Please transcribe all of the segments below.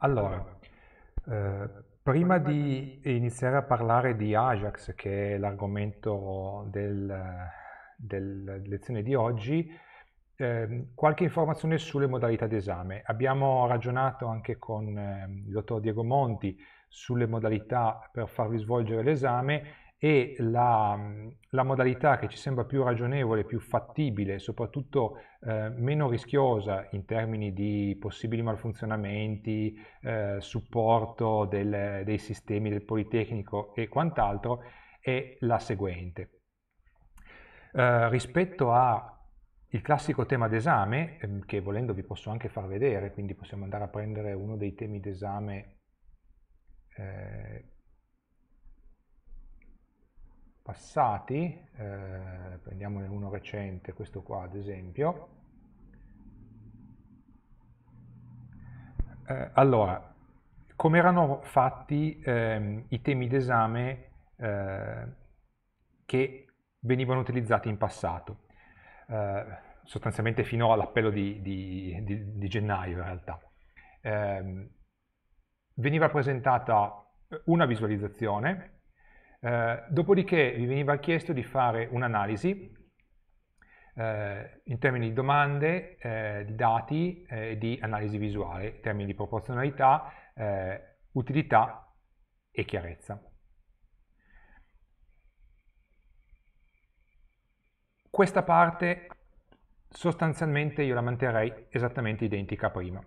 Allora, eh, prima di iniziare a parlare di Ajax, che è l'argomento del, della lezione di oggi, eh, qualche informazione sulle modalità d'esame. Abbiamo ragionato anche con eh, il dottor Diego Monti sulle modalità per farvi svolgere l'esame e la, la, modalità che ci sembra più ragionevole, più fattibile, soprattutto eh, meno rischiosa in termini di possibili malfunzionamenti, eh, supporto del, dei sistemi del Politecnico e quant'altro, è la seguente. Eh, rispetto al classico tema d'esame, ehm, che volendo vi posso anche far vedere, quindi possiamo andare a prendere uno dei temi d'esame eh, passati, eh, prendiamone uno recente, questo qua ad esempio. Eh, allora, come erano fatti ehm, i temi d'esame eh, che venivano utilizzati in passato? Eh, sostanzialmente fino all'appello di, di, di, di, gennaio in realtà. Ehm, veniva presentata una visualizzazione eh, dopodiché vi veniva chiesto di fare un'analisi eh, in termini di domande, eh, di dati eh, e di analisi visuale, in termini di proporzionalità, eh, utilità e chiarezza. Questa parte sostanzialmente io la manterrei esattamente identica a prima.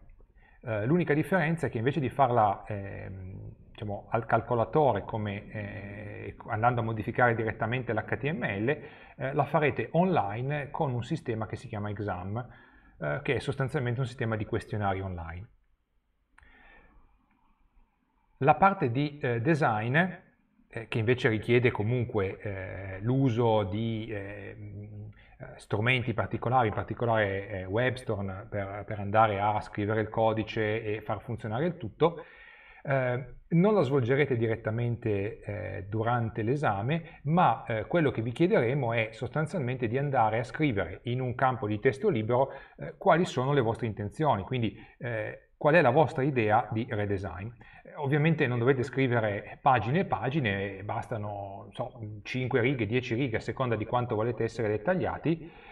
L'unica differenza è che invece di farla ehm, diciamo, al calcolatore come, eh, andando a modificare direttamente l'HTML, eh, la farete online con un sistema che si chiama Exam, eh, che è sostanzialmente un sistema di questionari online. La parte di eh, design, eh, che invece richiede comunque eh, l'uso di strumenti particolari, in particolare WebStorm, per, per andare a scrivere il codice e far funzionare il tutto, eh, non la svolgerete direttamente eh, durante l'esame, ma eh, quello che vi chiederemo è sostanzialmente di andare a scrivere in un campo di testo libero eh, quali sono le vostre intenzioni, quindi eh, qual è la vostra idea di redesign. Eh, ovviamente non dovete scrivere pagine e pagine, bastano so, 5 righe, 10 righe, a seconda di quanto volete essere dettagliati,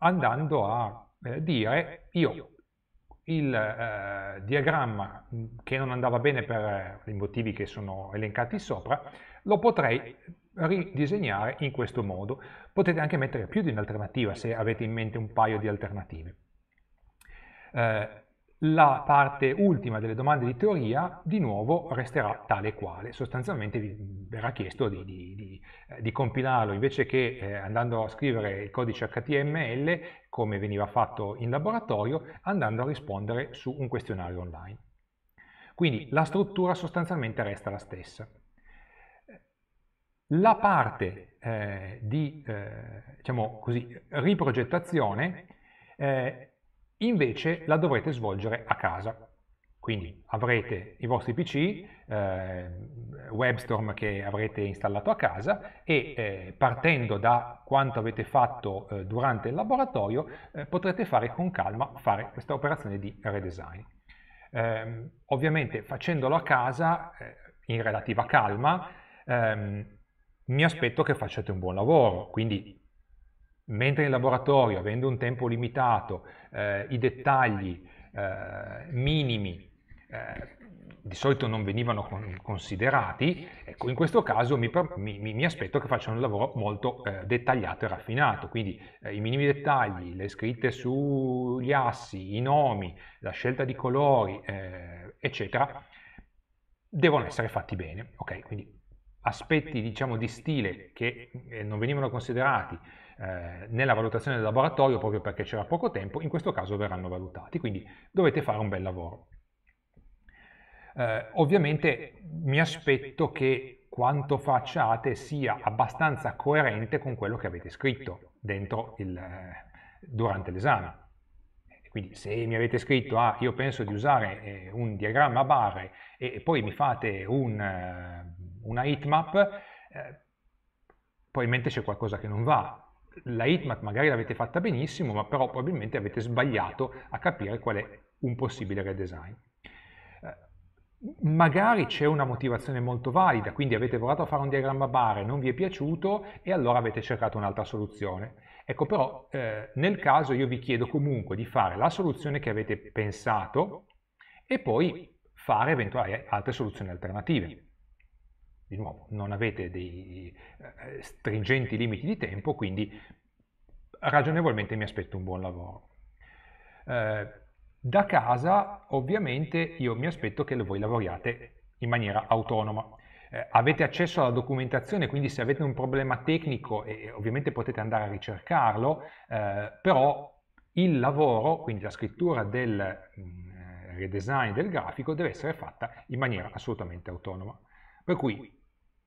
andando a dire io il eh, diagramma mm, che non andava bene per eh, i motivi che sono elencati sopra, lo potrei ridisegnare in questo modo. Potete anche mettere più di un'alternativa se avete in mente un paio di alternative. Eh, la parte ultima delle domande di teoria di nuovo resterà tale quale, sostanzialmente vi verrà chiesto di, di, di, eh, di compilarlo invece che eh, andando a scrivere il codice HTML come veniva fatto in laboratorio, andando a rispondere su un questionario online. Quindi la struttura sostanzialmente resta la stessa. La parte eh, di eh, diciamo così, riprogettazione eh, invece la dovrete svolgere a casa. Quindi avrete i vostri PC, eh, WebStorm che avrete installato a casa e eh, partendo da quanto avete fatto eh, durante il laboratorio eh, potrete fare con calma fare questa operazione di redesign. Ehm, ovviamente facendolo a casa eh, in relativa calma ehm, mi aspetto che facciate un buon lavoro, quindi mentre in laboratorio avendo un tempo limitato eh, i dettagli minimi eh, di solito non venivano considerati, ecco, in questo caso mi, mi, mi aspetto che facciano un lavoro molto eh, dettagliato e raffinato, quindi eh, i minimi dettagli, le scritte sugli assi, i nomi, la scelta di colori, eh, eccetera, devono essere fatti bene, ok? Quindi aspetti diciamo, di stile che eh, non venivano considerati eh, nella valutazione del laboratorio proprio perché c'era poco tempo, in questo caso verranno valutati, quindi dovete fare un bel lavoro. Eh, ovviamente mi aspetto che quanto facciate sia abbastanza coerente con quello che avete scritto il, eh, durante l'esame. Quindi se mi avete scritto, ah, io penso di usare eh, un diagramma a barre e poi mi fate un, eh, una heatmap, eh, probabilmente c'è qualcosa che non va. La heatmap magari l'avete fatta benissimo, ma però probabilmente avete sbagliato a capire qual è un possibile redesign magari c'è una motivazione molto valida, quindi avete provato a fare un diagramma bar e non vi è piaciuto e allora avete cercato un'altra soluzione. Ecco però eh, nel caso io vi chiedo comunque di fare la soluzione che avete pensato e poi fare eventuali altre soluzioni alternative. Di nuovo, non avete dei eh, stringenti limiti di tempo, quindi ragionevolmente mi aspetto un buon lavoro. Eh, da casa ovviamente io mi aspetto che voi lavoriate in maniera autonoma. Eh, avete accesso alla documentazione, quindi se avete un problema tecnico eh, ovviamente potete andare a ricercarlo, eh, però il lavoro, quindi la scrittura del mh, mm, redesign del grafico deve essere fatta in maniera assolutamente autonoma. Per cui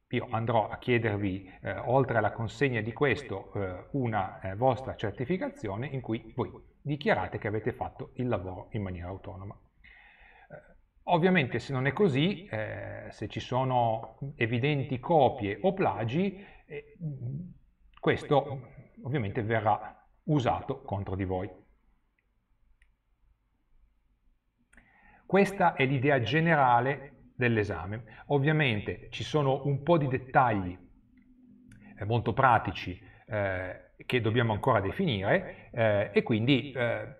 io andrò a chiedervi, eh, oltre alla consegna di questo, eh, una eh, vostra certificazione in cui voi dichiarate che avete fatto il lavoro in maniera autonoma. Eh, ovviamente se non è così, eh, se ci sono evidenti copie o plagi, eh, questo ovviamente verrà usato contro di voi. Questa è l'idea generale dell'esame. Ovviamente ci sono un po' di dettagli eh, molto pratici eh, che dobbiamo ancora definire eh, e quindi eh,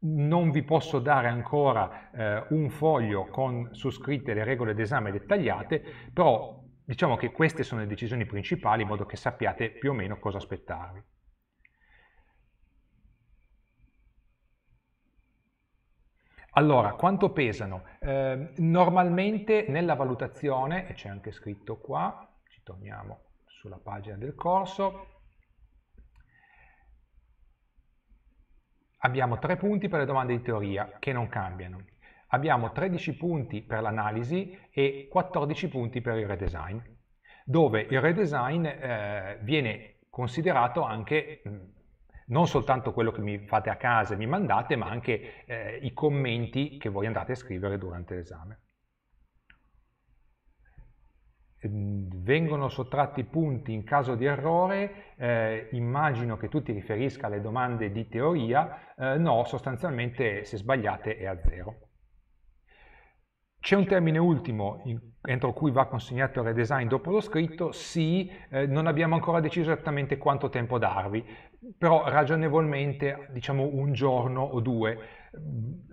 non vi posso dare ancora eh, un foglio con su scritte le regole d'esame dettagliate, però diciamo che queste sono le decisioni principali in modo che sappiate più o meno cosa aspettarvi. Allora, quanto pesano? Eh, normalmente nella valutazione, e c'è anche scritto qua, ci torniamo sulla pagina del corso. Abbiamo tre punti per le domande di teoria che non cambiano. Abbiamo 13 punti per l'analisi e 14 punti per il redesign, dove il redesign eh, viene considerato anche non soltanto quello che mi fate a casa e mi mandate, ma anche eh, i commenti che voi andate a scrivere durante l'esame. Ehm, vengono sottratti punti in caso di errore, eh, immagino che tu ti riferisca alle domande di teoria, eh, no, sostanzialmente se sbagliate è a zero. C'è un termine ultimo in, entro cui va consegnato il redesign dopo lo scritto, sì, eh, non abbiamo ancora deciso esattamente quanto tempo darvi, però ragionevolmente diciamo un giorno o due,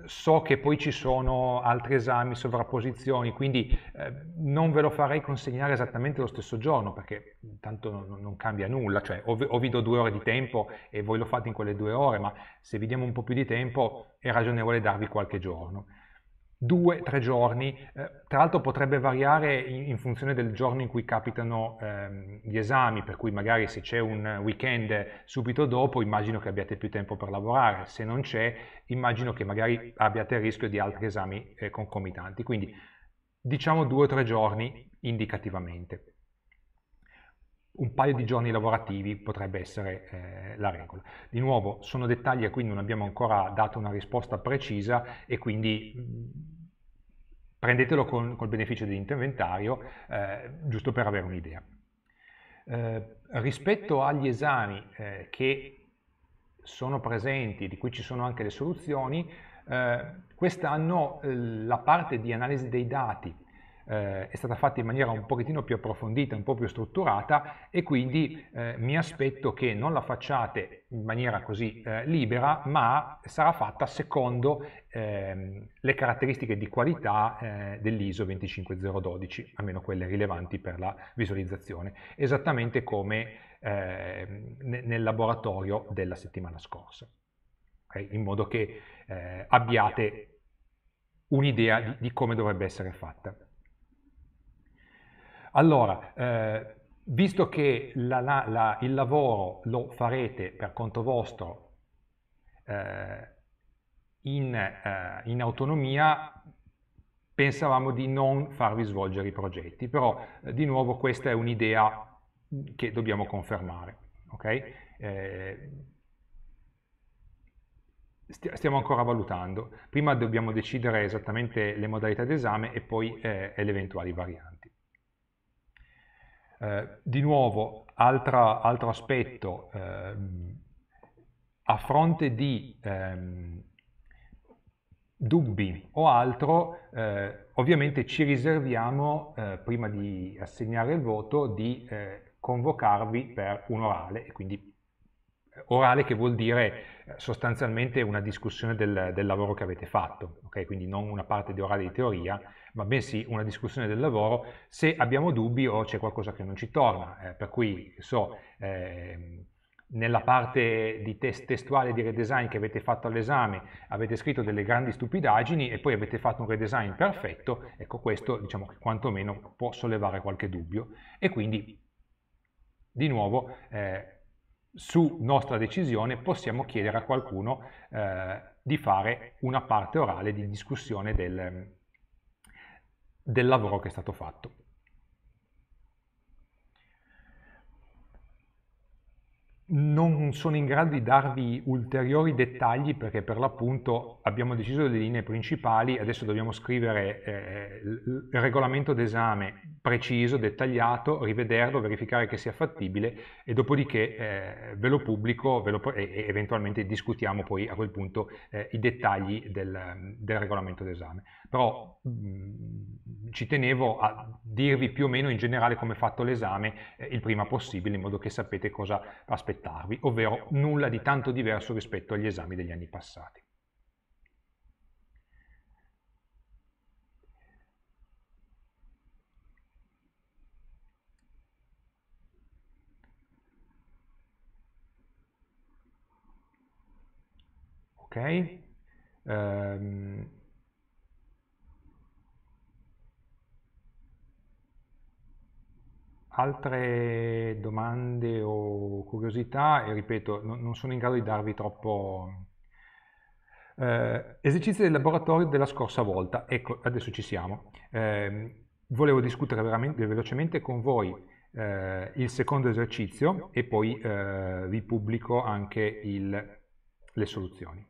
So che poi ci sono altri esami, sovrapposizioni, quindi eh, non ve lo farei consegnare esattamente lo stesso giorno perché tanto non, non cambia nulla, cioè o, o vi do due ore di tempo e voi lo fate in quelle due ore, ma se vi diamo un po' più di tempo è ragionevole darvi qualche giorno due, tre giorni, eh, tra l'altro potrebbe variare in, in, funzione del giorno in cui capitano ehm, gli esami, per cui magari se c'è un weekend subito dopo immagino che abbiate più tempo per lavorare, se non c'è immagino che magari abbiate il rischio di altri esami eh, concomitanti, quindi diciamo due o tre giorni indicativamente un paio di giorni lavorativi potrebbe essere eh, la regola. Di nuovo, sono dettagli a cui non abbiamo ancora dato una risposta precisa e quindi mm, prendetelo con, col beneficio dell'inventario, eh, giusto per avere un'idea. Eh, rispetto agli esami eh, che sono presenti, di cui ci sono anche le soluzioni, eh, quest'anno la parte di analisi dei dati eh, è stata fatta in maniera un pochettino più approfondita, un po' più strutturata e quindi eh, mi aspetto che non la facciate in maniera così eh, libera, ma sarà fatta secondo ehm, le caratteristiche di qualità eh, dell'ISO 25012, almeno quelle rilevanti per la visualizzazione, esattamente come ehm, nel laboratorio della settimana scorsa, okay? in modo che eh, abbiate un'idea di, di come dovrebbe essere fatta. Allora, eh, visto che la, la, la, il lavoro lo farete per conto vostro eh, in, eh, in, autonomia, pensavamo di non farvi svolgere i progetti, però eh, di nuovo questa è un'idea che dobbiamo confermare. Okay? Eh, stiamo ancora valutando, prima dobbiamo decidere esattamente le modalità d'esame e poi eh, le eventuali varianti. Eh, di nuovo, altra, altro aspetto, ehm, a fronte di ehm, dubbi o altro, eh, ovviamente ci riserviamo, eh, prima di assegnare il voto, di eh, convocarvi per un orale e quindi orale che vuol dire eh, sostanzialmente una discussione del, del lavoro che avete fatto, okay? quindi non una parte di orale di teoria, ma bensì una discussione del lavoro se abbiamo dubbi o c'è qualcosa che non ci torna, eh, per cui so, eh, nella parte di test testuale di redesign che avete fatto all'esame avete scritto delle grandi stupidaggini e poi avete fatto un redesign perfetto, ecco questo diciamo che quantomeno può sollevare qualche dubbio e quindi di nuovo eh, su nostra decisione possiamo chiedere a qualcuno eh, di fare una parte orale di discussione del, del lavoro che è stato fatto. non sono in grado di darvi ulteriori dettagli perché per l'appunto abbiamo deciso delle linee principali, adesso dobbiamo scrivere eh, il regolamento d'esame preciso, dettagliato, rivederlo, verificare che sia fattibile e dopodiché eh, ve lo pubblico ve lo, e, eventualmente discutiamo poi a quel punto eh, i dettagli del, del regolamento d'esame però mm, ci tenevo a dirvi più o meno in generale come è fatto l'esame eh, il prima possibile in modo che sapete cosa aspettarvi, ovvero nulla di tanto diverso rispetto agli esami degli anni passati. Ok? Um, altre domande o curiosità, e ripeto, non, non sono in grado di darvi troppo... Eh, esercizi del laboratorio della scorsa volta, ecco, adesso ci siamo. Eh, volevo discutere veramente velocemente con voi eh, il secondo esercizio e poi eh, vi pubblico anche il, le soluzioni.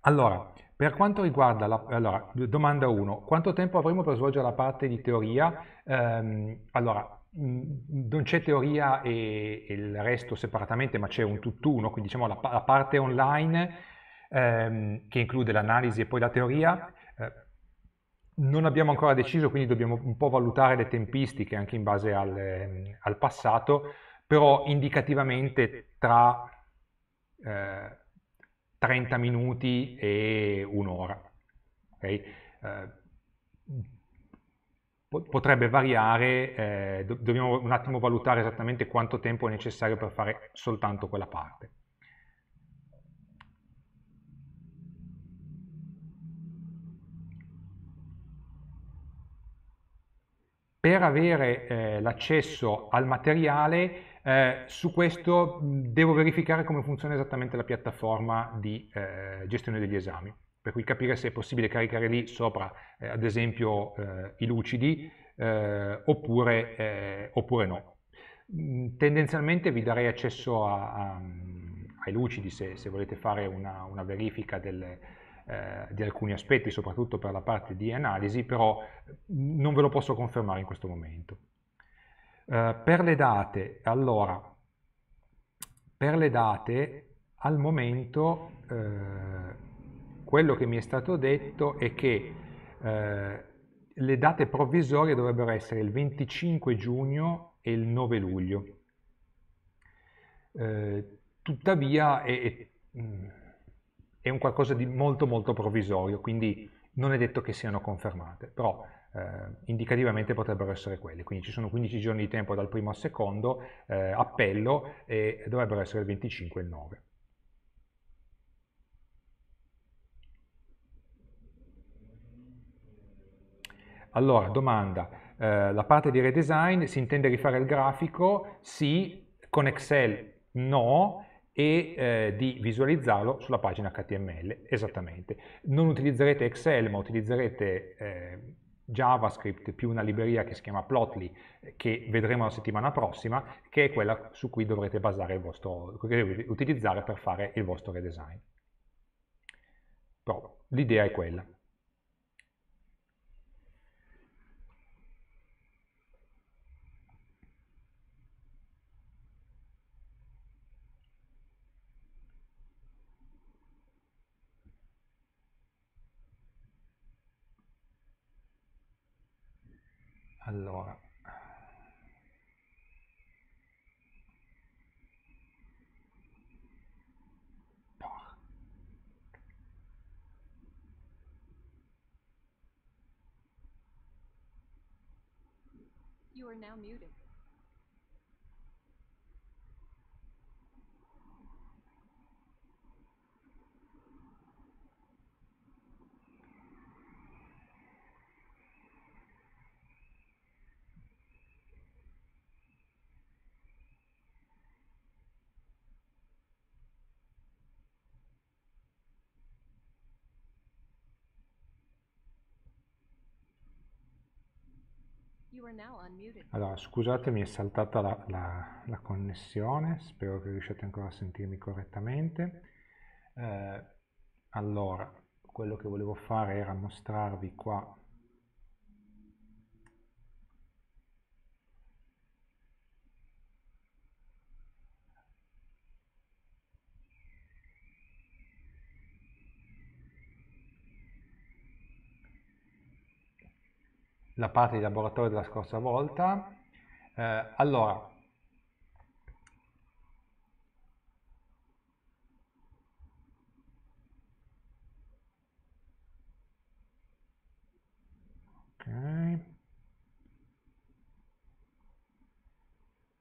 Allora, per quanto riguarda la allora, domanda 1, quanto tempo avremo per svolgere la parte di teoria? Ehm, allora, non c'è teoria e, e, il resto separatamente, ma c'è un tutt'uno, quindi diciamo la, la parte online ehm, che include l'analisi e poi la teoria. Eh, non abbiamo ancora deciso, quindi dobbiamo un po' valutare le tempistiche anche in base al, ehm, al passato, però indicativamente tra... Eh, 30 minuti e un'ora. Okay? Eh, potrebbe variare, eh, dobbiamo un attimo valutare esattamente quanto tempo è necessario per fare soltanto quella parte. Per avere eh, l'accesso al materiale eh, su questo devo verificare come funziona esattamente la piattaforma di eh, gestione degli esami, per cui capire se è possibile caricare lì sopra, eh, ad esempio, eh, i lucidi eh, oppure, oppure, no. Tendenzialmente vi darei accesso a, a, ai lucidi se, se volete fare una, una verifica del, di alcuni aspetti, soprattutto per la parte di analisi, però non ve lo posso confermare in questo momento. Eh, per le date, allora, per le date al momento eh, quello che mi è stato detto è che eh, le date provvisorie dovrebbero essere il 25 giugno e il 9 luglio. Eh, tuttavia è, mm, è, un qualcosa di molto molto provvisorio, quindi non è detto che siano confermate, però eh, indicativamente potrebbero essere quelli, quindi ci sono 15 giorni di tempo dal primo al secondo, eh, appello e dovrebbero essere il 25 e il 9. Allora, domanda, eh, la parte di redesign si intende rifare il grafico? Sì, con Excel no, e eh, di visualizzarlo sulla pagina HTML, esattamente. Non utilizzerete Excel, ma utilizzerete eh, JavaScript più una libreria che si chiama Plotly, eh, che vedremo la settimana prossima, che è quella su cui dovrete basare il vostro, utilizzare per fare il vostro redesign. L'idea è quella. allora You are now muted. Allora, scusatemi, è saltata la, la, la, connessione, spero che riusciate ancora a sentirmi correttamente. Eh, allora, quello che volevo fare era mostrarvi qua la parte di laboratorio della scorsa volta. Eh, allora,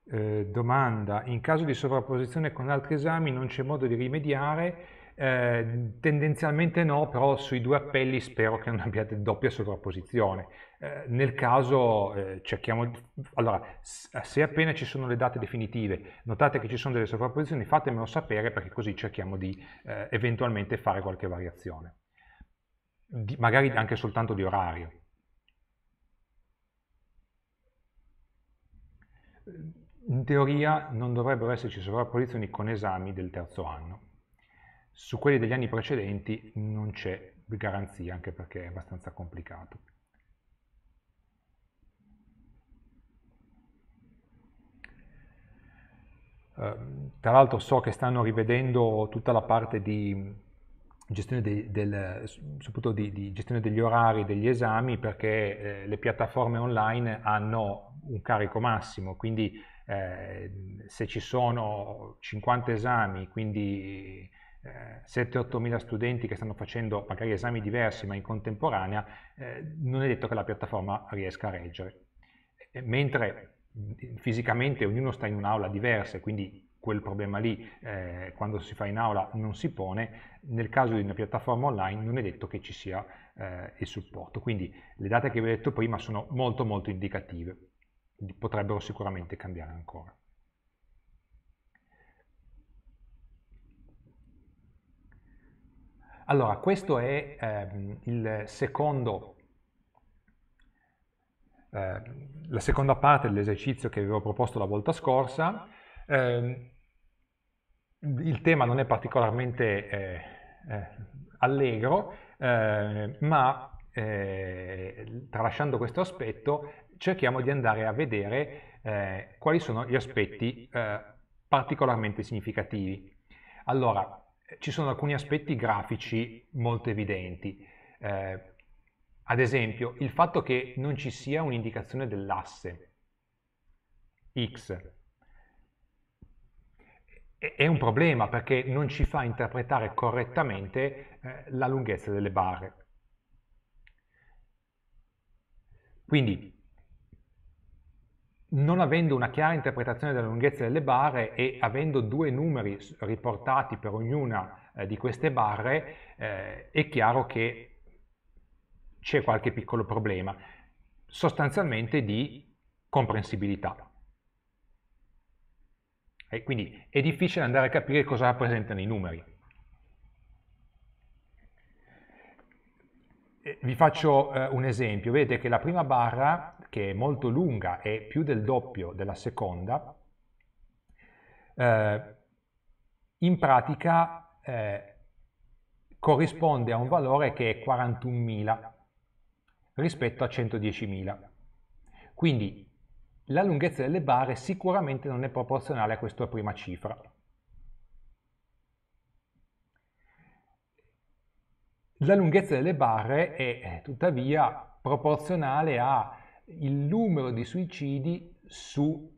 eh, domanda, in caso di sovrapposizione con altri esami non c'è modo di rimediare eh, tendenzialmente no, però sui due appelli spero che non abbiate doppia sovrapposizione. Eh, nel caso eh, cerchiamo... Allora, se appena ci sono le date definitive notate che ci sono delle sovrapposizioni, fatemelo sapere perché così cerchiamo di eh, eventualmente fare qualche variazione. Di, magari anche soltanto di orario. In teoria non dovrebbero esserci sovrapposizioni con esami del terzo anno su quelli degli anni precedenti non c'è garanzia, anche perché è abbastanza complicato. Uh, tra l'altro so che stanno rivedendo tutta la parte di gestione, de, del, di, di gestione degli orari degli esami perché eh, le piattaforme online hanno un carico massimo, quindi eh, se ci sono 50 esami, quindi 7-8 mila studenti che stanno facendo magari esami diversi ma in contemporanea, eh, non è detto che la piattaforma riesca a reggere. Mentre mm, fisicamente ognuno sta in un'aula diversa, e quindi quel problema lì eh, quando si fa in aula non si pone, nel caso di una piattaforma online non è detto che ci sia eh, il supporto. Quindi le date che vi ho detto prima sono molto molto indicative, potrebbero sicuramente cambiare ancora. Allora, questo è ehm, il secondo, eh, la seconda parte dell'esercizio che avevo proposto la volta scorsa. Eh, il tema non è particolarmente eh, eh allegro, eh, ma eh, tralasciando questo aspetto cerchiamo di andare a vedere quali sono gli aspetti particolarmente significativi. Allora, ci sono alcuni aspetti grafici molto evidenti. Eh, ad esempio, il fatto che non ci sia un'indicazione dell'asse x è un problema perché non ci fa interpretare correttamente eh, la lunghezza delle barre. Quindi non avendo una chiara interpretazione della lunghezza delle barre e avendo due numeri riportati per ognuna eh, di queste barre, eh, è chiaro che c'è qualche piccolo problema, sostanzialmente di comprensibilità. E quindi è difficile andare a capire cosa rappresentano i numeri. Vi faccio eh, un esempio, vedete che la prima barra che è molto lunga e più del doppio della seconda, eh, in pratica eh, corrisponde a un valore che è 41.000 rispetto a 110.000. Quindi la lunghezza delle barre sicuramente non è proporzionale a questa prima cifra. La lunghezza delle barre è eh, tuttavia proporzionale a il numero di suicidi su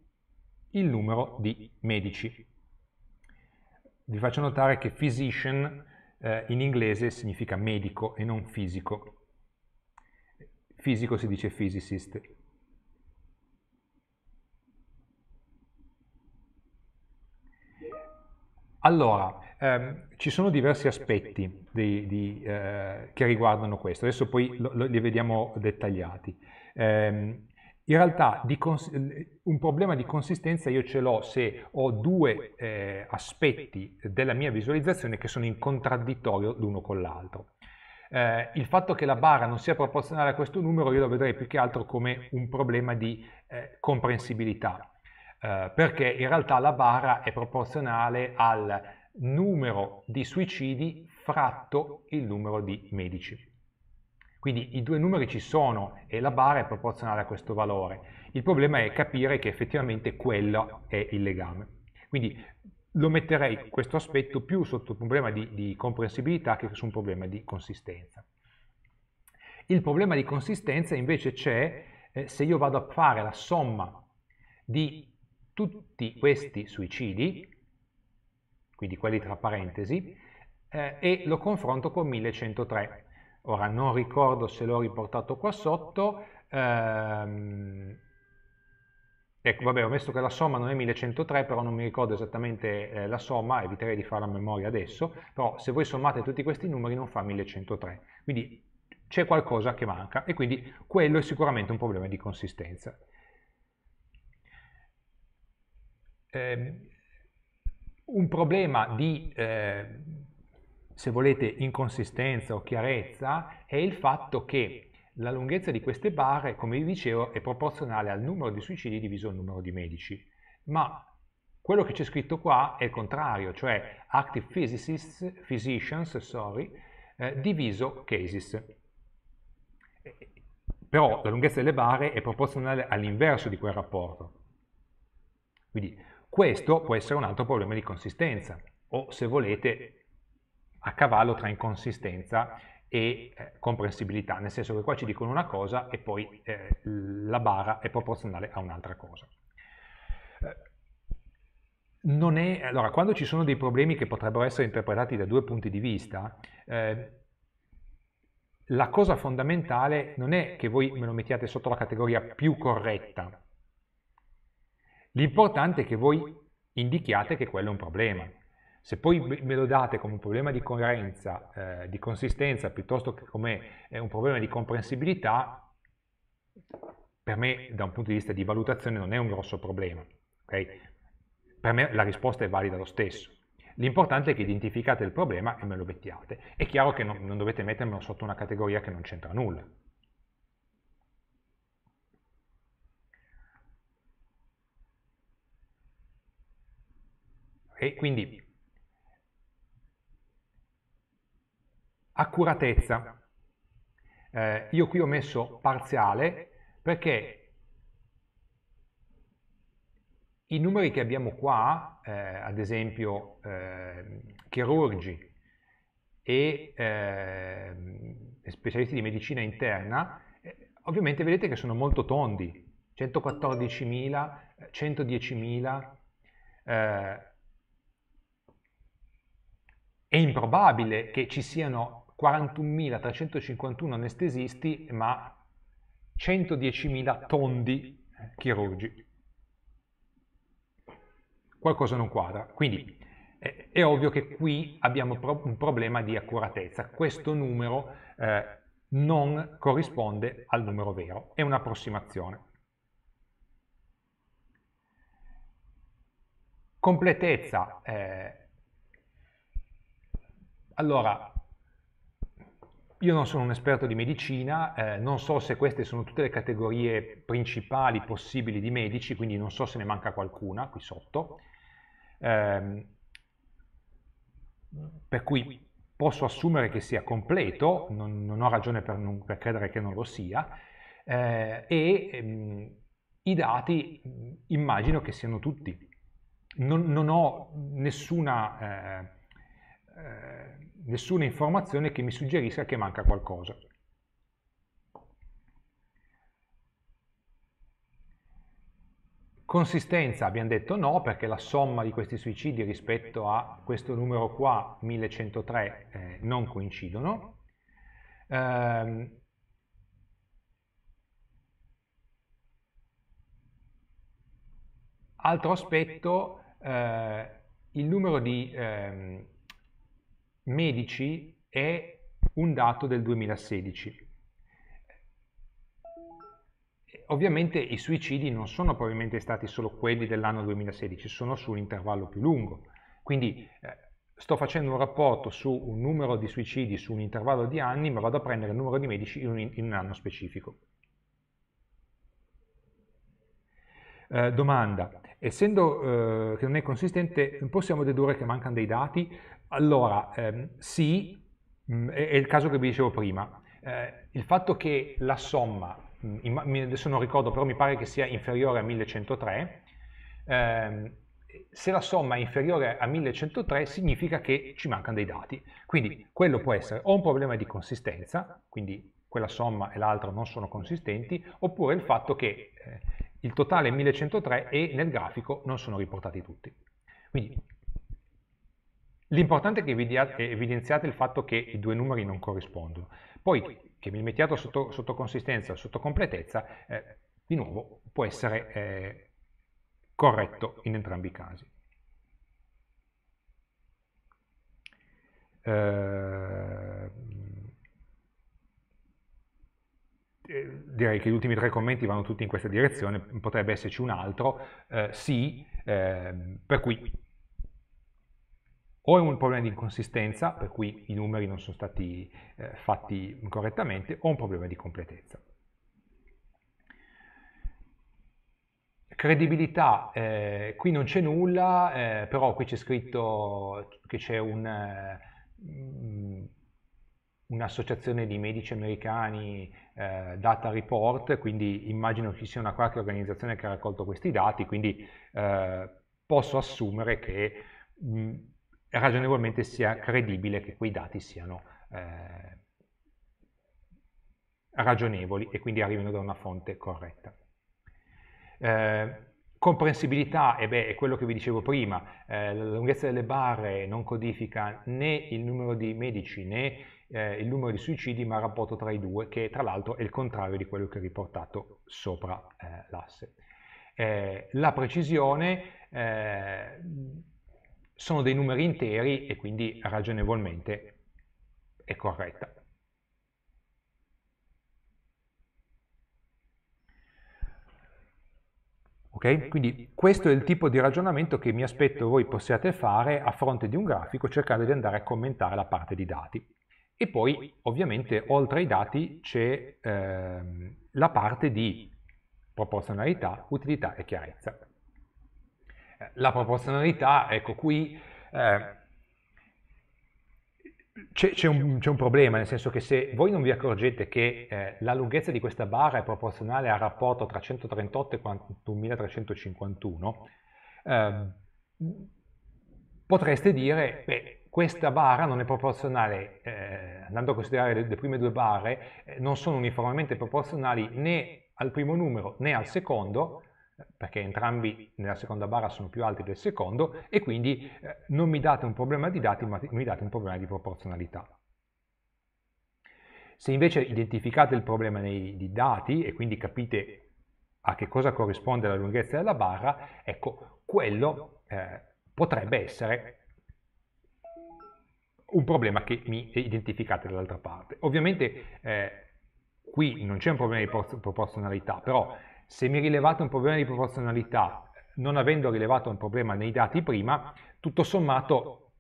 il numero di medici. Vi faccio notare che physician eh, in inglese significa medico e non fisico. Fisico si dice physicist. Allora, ehm, ci sono diversi aspetti di, di, eh, che riguardano questo, adesso poi lo, lo, li vediamo dettagliati. Ehm, in realtà un problema di consistenza io ce l'ho se ho due eh, aspetti della mia visualizzazione che sono in contraddittorio l'uno con l'altro. Eh, il fatto che la barra non sia proporzionale a questo numero io lo vedrei più che altro come un problema di eh, comprensibilità, eh, perché in realtà la barra è proporzionale al numero di suicidi fratto il numero di medici. Quindi i due numeri ci sono e la barra è proporzionale a questo valore. Il problema è capire che effettivamente quello è il legame. Quindi lo metterei questo aspetto più sotto un problema di, di comprensibilità che su un problema di consistenza. Il problema di consistenza invece c'è eh, se io vado a fare la somma di tutti questi suicidi, quindi quelli tra parentesi, eh, e lo confronto con 1103 ora non ricordo se l'ho riportato qua sotto, ehm, ecco vabbè ho messo che la somma non è 1103 però non mi ricordo esattamente eh, la somma, eviterei di fare la memoria adesso, però se voi sommate tutti questi numeri non fa 1103, quindi c'è qualcosa che manca e quindi quello è sicuramente un problema di consistenza. Eh, un problema di eh, se volete inconsistenza o chiarezza, è il fatto che la lunghezza di queste barre, come vi dicevo, è proporzionale al numero di suicidi diviso il numero di medici. Ma quello che c'è scritto qua è il contrario, cioè active physicians sorry, eh, diviso cases. Però la lunghezza delle barre è proporzionale all'inverso di quel rapporto. Quindi questo può essere un altro problema di consistenza, o se volete a cavallo tra inconsistenza e eh, comprensibilità, nel senso che qua ci dicono una cosa e poi eh, la barra è proporzionale a un'altra cosa. Eh, non È, allora, quando ci sono dei problemi che potrebbero essere interpretati da due punti di vista, eh, la cosa fondamentale non è che voi me lo mettiate sotto la categoria più corretta, l'importante è che voi indichiate che quello è un problema. Se poi me lo date come un problema di coerenza, eh, di consistenza, piuttosto che come eh, un problema di comprensibilità, per me da un punto di vista di valutazione non è un grosso problema. Okay? Per me la risposta è valida lo stesso. L'importante è che identificate il problema e me lo mettiate. È chiaro che non, non dovete mettermelo sotto una categoria che non c'entra nulla. E quindi Accuratezza. Eh, io qui ho messo parziale perché i numeri che abbiamo qua, eh, ad esempio eh, chirurgi e eh, specialisti di medicina interna, eh, ovviamente vedete che sono molto tondi, 114.000, 110.000, eh, è improbabile che ci siano 41.351 anestesisti, ma 110.000 tondi chirurgi. Qualcosa non quadra. Quindi è, eh, è ovvio che qui abbiamo pro un problema di accuratezza. Questo numero eh, non corrisponde al numero vero, è un'approssimazione. Completezza. Eh, allora, io non sono un esperto di medicina, eh, non so se queste sono tutte le categorie principali possibili di medici, quindi non so se ne manca qualcuna qui sotto. Eh, per cui posso assumere che sia completo, non, non ho ragione per, non, per, credere che non lo sia, eh, e ehm, i dati mm, immagino che siano tutti. Non, non ho nessuna... Eh, eh nessuna informazione che mi suggerisca che manca qualcosa. Consistenza abbiamo detto no perché la somma di questi suicidi rispetto a questo numero qua 1103 eh, non coincidono. Eh, altro aspetto, eh, il numero di ehm, medici è un dato del 2016. Ovviamente i suicidi non sono probabilmente stati solo quelli dell'anno 2016, sono su un intervallo più lungo. Quindi eh, sto facendo un rapporto su un numero di suicidi su un intervallo di anni, ma vado a prendere il numero di medici in un, in un anno specifico. Eh, domanda, essendo eh, che non è consistente, possiamo dedurre che mancano dei dati? Allora, ehm, sì, mh, mm, è, è, il caso che vi dicevo prima. Eh, il fatto che la somma, mh, mm, adesso non ricordo, però mi pare che sia inferiore a 1103, ehm, se la somma è inferiore a 1103 significa che ci mancano dei dati. Quindi quello può essere o un problema di consistenza, quindi quella somma e l'altra non sono consistenti, oppure il fatto che eh, il totale è 1103 e nel grafico non sono riportati tutti. Quindi l'importante è che evidenziate il fatto che i due numeri non corrispondono. Poi che mi mettiate sotto, sotto consistenza, sotto completezza, eh, di nuovo può essere eh, corretto in entrambi i casi. Eh, Eh, direi che gli ultimi tre commenti vanno tutti in questa direzione, potrebbe esserci un altro, eh, sì, ehm, per cui o è un problema di inconsistenza, per cui i numeri non sono stati eh, fatti correttamente, o un problema di completezza. credibilità, eh, qui non c'è nulla, eh, però qui c'è scritto che c'è un, eh, un'associazione di medici americani eh, data report, quindi immagino ci sia una qualche organizzazione che ha raccolto questi dati, quindi eh, posso assumere che mh, ragionevolmente sia credibile che quei dati siano eh, ragionevoli e quindi arrivino da una fonte corretta. Eh, comprensibilità, e beh, è quello che vi dicevo prima, eh, la lunghezza delle barre non codifica né il numero di medici né eh, il numero di suicidi ma il rapporto tra i due che tra l'altro è il contrario di quello che ho riportato sopra eh, l'asse. Eh, la precisione eh, sono dei numeri interi e quindi ragionevolmente è corretta. Okay? Quindi questo è il tipo di ragionamento che mi aspetto voi possiate fare a fronte di un grafico cercando di andare a commentare la parte di dati. E poi ovviamente oltre ai dati c'è ehm, la parte di proporzionalità, utilità e chiarezza. Eh, la proporzionalità, ecco qui, eh, c'è un, un, problema, nel senso che se voi non vi accorgete che eh, la lunghezza di questa barra è proporzionale al rapporto tra 138 e 4351, eh, potreste dire, beh, questa barra non è proporzionale, eh, andando a considerare le, le prime due barre, eh, non sono uniformemente proporzionali né al primo numero né al secondo, perché entrambi nella seconda barra sono più alti del secondo, e quindi eh, non mi date un problema di dati, ma mi date un problema di proporzionalità. Se invece identificate il problema nei, di dati e quindi capite a che cosa corrisponde la lunghezza della barra, ecco, quello eh, potrebbe essere un problema che mi identificate dall'altra parte. Ovviamente eh, qui non c'è un problema di proporzionalità, però se mi rilevate un problema di proporzionalità non avendo rilevato un problema nei dati prima, tutto sommato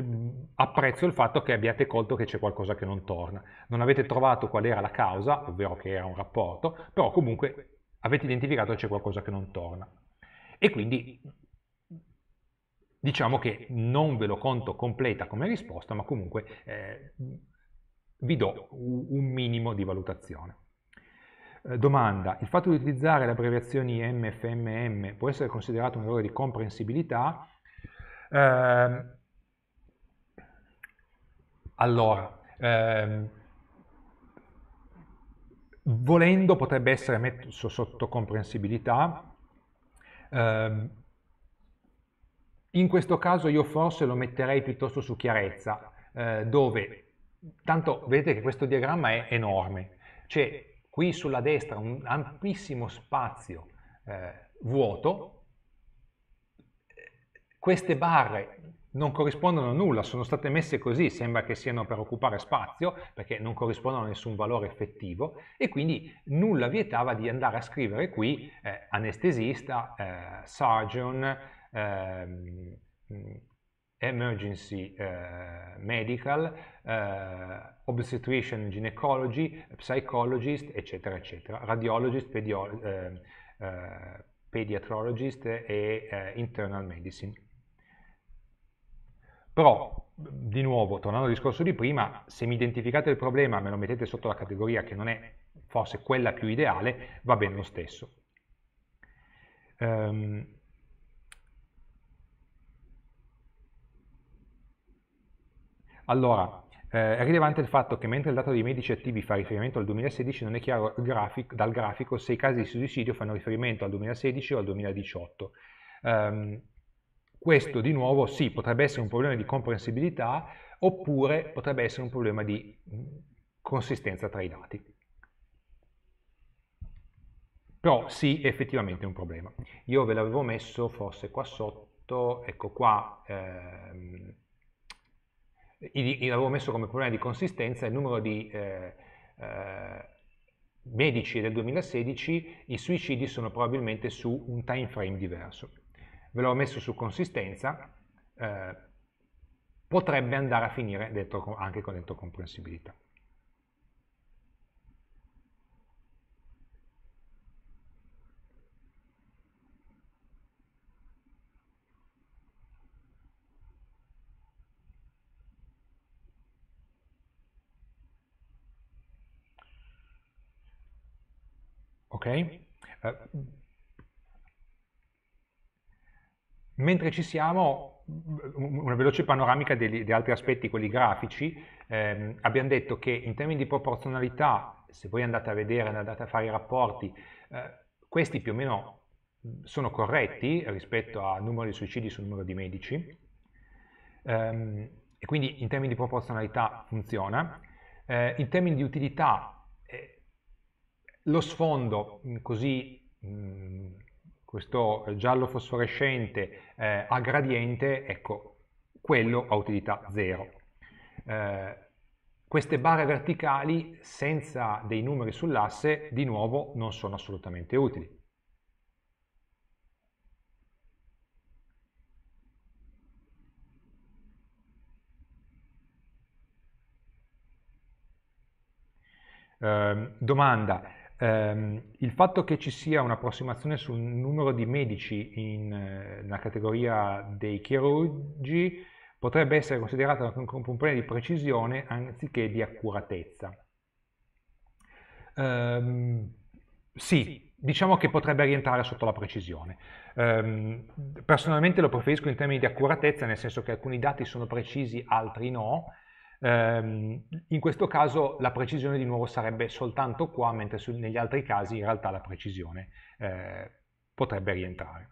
mm, apprezzo il fatto che abbiate colto che c'è qualcosa che non torna. Non avete trovato qual era la causa, ovvero che era un rapporto, però comunque avete identificato che c'è qualcosa che non torna. E quindi diciamo che non ve lo conto completa come risposta, ma comunque eh, vi do un minimo di valutazione. Eh, domanda, il fatto di utilizzare le abbreviazioni MFMM può essere considerato un errore di comprensibilità? Eh, allora, ehm, volendo potrebbe essere messo sotto comprensibilità, ehm, in questo caso io forse lo metterei piuttosto su chiarezza, eh, dove, tanto vedete che questo diagramma è enorme, c'è qui sulla destra un ampissimo spazio eh, vuoto, queste barre non corrispondono a nulla, sono state messe così, sembra che siano per occupare spazio, perché non corrispondono a nessun valore effettivo, e quindi nulla vietava di andare a scrivere qui eh, anestesista, eh, surgeon, Ehm, mm, emergency eh, Medical, eh, Obstetrician Gynecology, Psychologist, eccetera, eccetera, Radiologist, ehm, eh, Pediatrologist e Internal Medicine. Però, di nuovo, tornando al discorso di prima, se mi identificate il problema me lo mettete sotto la categoria che non è forse quella più ideale, va bene lo stesso. Um, Allora, eh, è rilevante il fatto che mentre il dato dei medici attivi fa riferimento al 2016 non è chiaro grafico, dal grafico se i casi di suicidio fanno riferimento al 2016 o al 2018. Um, ehm, questo di nuovo sì, potrebbe essere un problema di comprensibilità oppure potrebbe essere un problema di consistenza tra i dati. Però sì, effettivamente è un problema. Io ve l'avevo messo forse qua sotto, ecco qua, ehm, io avevo messo come problema di consistenza il numero di eh, eh, medici del 2016, i suicidi sono probabilmente su un time frame diverso. Ve l'ho messo su consistenza, eh, potrebbe andare a finire dentro, anche con dentro comprensibilità. ok? Eh, mentre ci siamo, una veloce panoramica degli, di altri aspetti, quelli grafici, ehm, abbiamo detto che in termini di proporzionalità, se voi andate a vedere, andate a fare i rapporti, eh, questi più o meno sono corretti rispetto al numero di suicidi sul numero di medici, ehm, e quindi in termini di proporzionalità funziona. Eh, in termini di utilità lo sfondo mm, così, mm, questo giallo fosforescente eh, a gradiente, ecco, quello ha utilità zero. Eh, queste barre verticali senza dei numeri sull'asse, di nuovo, non sono assolutamente utili. Eh, domanda, ehm, il fatto che ci sia un'approssimazione sul numero di medici in, eh, nella categoria dei chirurgi potrebbe essere considerata un problema di precisione anziché di accuratezza. Ehm, sì, diciamo che potrebbe rientrare sotto la precisione. Um, personalmente lo preferisco in termini di accuratezza, nel senso che alcuni dati sono precisi, altri no, Ehm, in questo caso la precisione di nuovo sarebbe soltanto qua, mentre su, negli altri casi in realtà la precisione eh, potrebbe rientrare.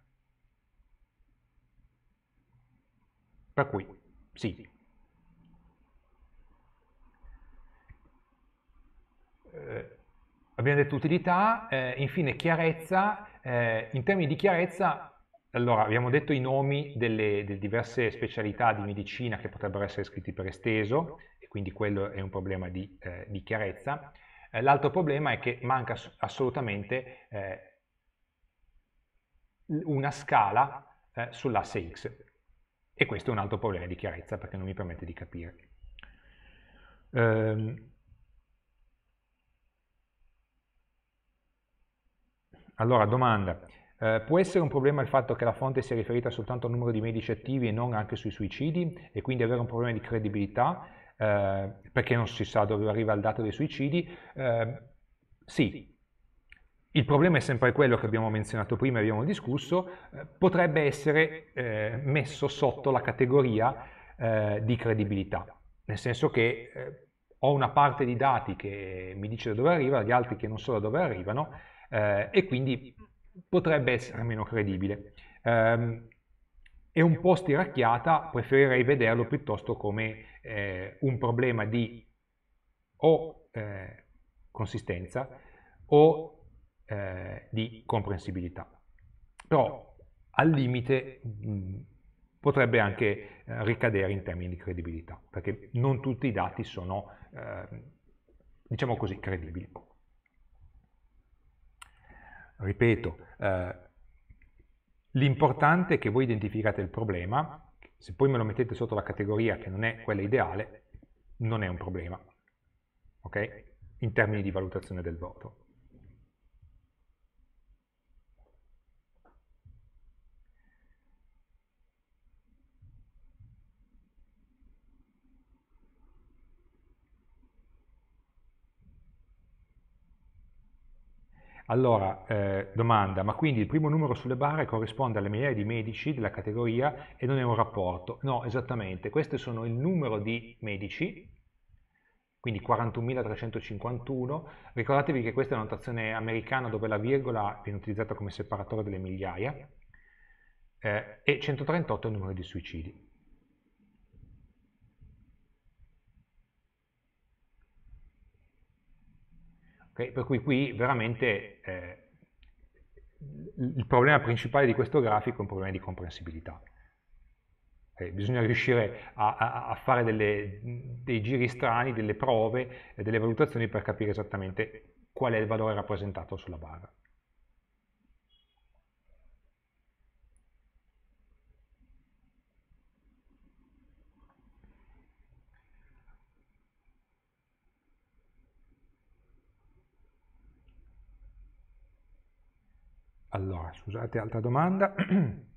Per cui, sì. Eh, abbiamo detto utilità, eh, infine chiarezza. Eh, in termini di chiarezza allora, abbiamo detto i nomi delle, delle, diverse specialità di medicina che potrebbero essere scritti per esteso, e quindi quello è un problema di, eh, di chiarezza. Eh, L'altro problema è che manca assolutamente eh, una scala eh, sull'asse X, e questo è un altro problema di chiarezza perché non mi permette di capire. Um, allora, domanda. Eh, può essere un problema il fatto che la fonte sia riferita soltanto al numero di medici attivi e non anche sui suicidi e quindi avere un problema di credibilità eh, perché non si sa dove arriva il dato dei suicidi. Eh, sì, il problema è sempre quello che abbiamo menzionato prima e abbiamo discusso, eh, potrebbe essere eh, messo sotto la categoria eh, di credibilità, nel senso che ho una parte di dati che mi dice da dove arriva, gli altri che non so da dove arrivano e quindi potrebbe essere meno credibile. Um, è un po' stiracchiata, preferirei vederlo piuttosto come eh, un problema di o eh, consistenza o eh, di comprensibilità. Però al limite mh, potrebbe anche eh, ricadere in termini di credibilità, perché non tutti i dati sono, ehm, diciamo così, credibili ripeto, eh, l'importante è che voi identificate il problema, se poi me lo mettete sotto la categoria che non è quella ideale, non è un problema, ok? In termini di valutazione del voto. Allora, eh, domanda, ma quindi il primo numero sulle barre corrisponde alle migliaia di medici della categoria e non è un rapporto? No, esattamente, questi sono il numero di medici, quindi 41.351, ricordatevi che questa è una notazione americana dove la virgola viene utilizzata come separatore delle migliaia, eh, e 138 è il numero di suicidi. Okay? Per cui qui veramente eh, il problema principale di questo grafico è un problema di comprensibilità. Okay? Eh, bisogna riuscire a, a, a fare delle, dei giri strani, delle prove, delle valutazioni per capire esattamente qual è il valore rappresentato sulla barra. Allora, scusate, altra domanda.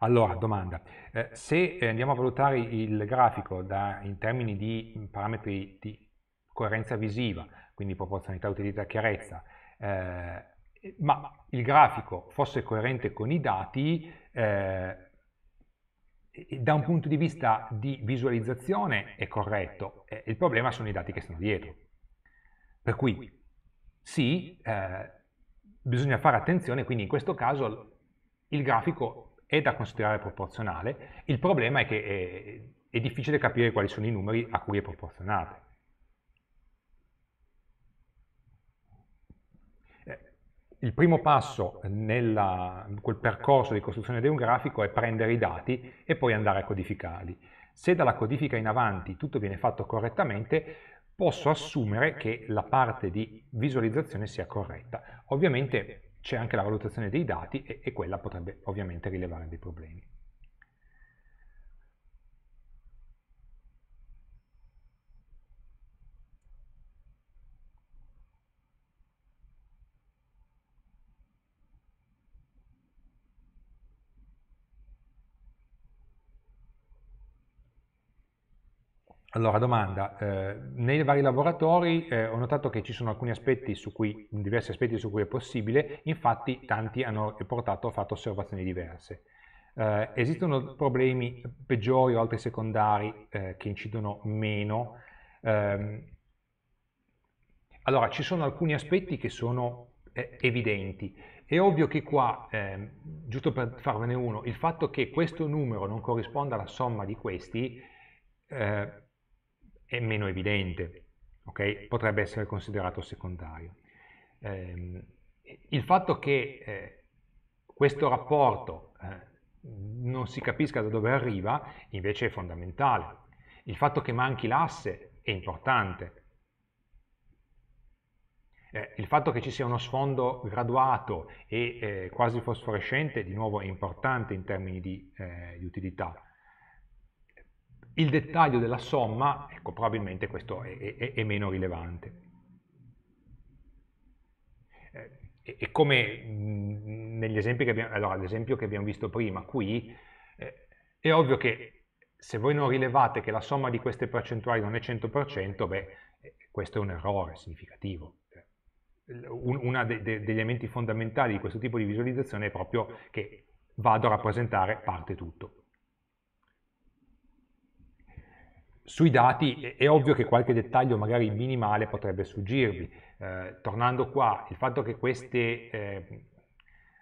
Allora, domanda. Eh, se eh, andiamo a valutare il grafico da, in termini di parametri di coerenza visiva, quindi proporzionalità, utilità, chiarezza, eh, ma il grafico fosse coerente con i dati, eh, da un punto di vista di visualizzazione è corretto, il problema sono i dati che stanno dietro. Per cui sì, eh, bisogna fare attenzione, quindi in questo caso il grafico è da considerare proporzionale, il problema è che è, è difficile capire quali sono i numeri a cui è proporzionato. il primo passo nella, in quel percorso di costruzione di un grafico è prendere i dati e poi andare a codificarli. Se dalla codifica in avanti tutto viene fatto correttamente, posso assumere che la parte di visualizzazione sia corretta. Ovviamente c'è anche la valutazione dei dati e, e quella potrebbe ovviamente rilevare dei problemi. Allora, domanda. Eh, nei vari laboratori eh, ho notato che ci sono alcuni aspetti su cui, diversi aspetti su cui è possibile, infatti tanti hanno riportato, fatto osservazioni diverse. Eh, esistono problemi peggiori o altri secondari eh, che incidono meno? Ehm, allora, ci sono alcuni aspetti che sono eh, evidenti. È ovvio che qua, ehm, giusto per farvene uno, il fatto che questo numero non corrisponda alla somma di questi eh, è meno evidente, okay? potrebbe essere considerato secondario. Eh, il fatto che eh, questo rapporto eh, non si capisca da dove arriva invece è fondamentale. Il fatto che manchi l'asse è importante. Eh, il fatto che ci sia uno sfondo graduato e eh, quasi fosforescente di nuovo è importante in termini di, eh, di utilità il dettaglio della somma, ecco, probabilmente questo è, è, è meno rilevante. Eh, e, e come mh, mm, negli esempi che abbiamo, allora, l'esempio che abbiamo visto prima, qui, eh, è ovvio che se voi non rilevate che la somma di queste percentuali non è 100%, beh, eh, questo è un errore significativo. Uno de, de, degli elementi fondamentali di questo tipo di visualizzazione è proprio che vado a rappresentare parte tutto. sui dati è, ovvio che qualche dettaglio magari minimale potrebbe sfuggirvi. Eh, tornando qua, il fatto che queste eh,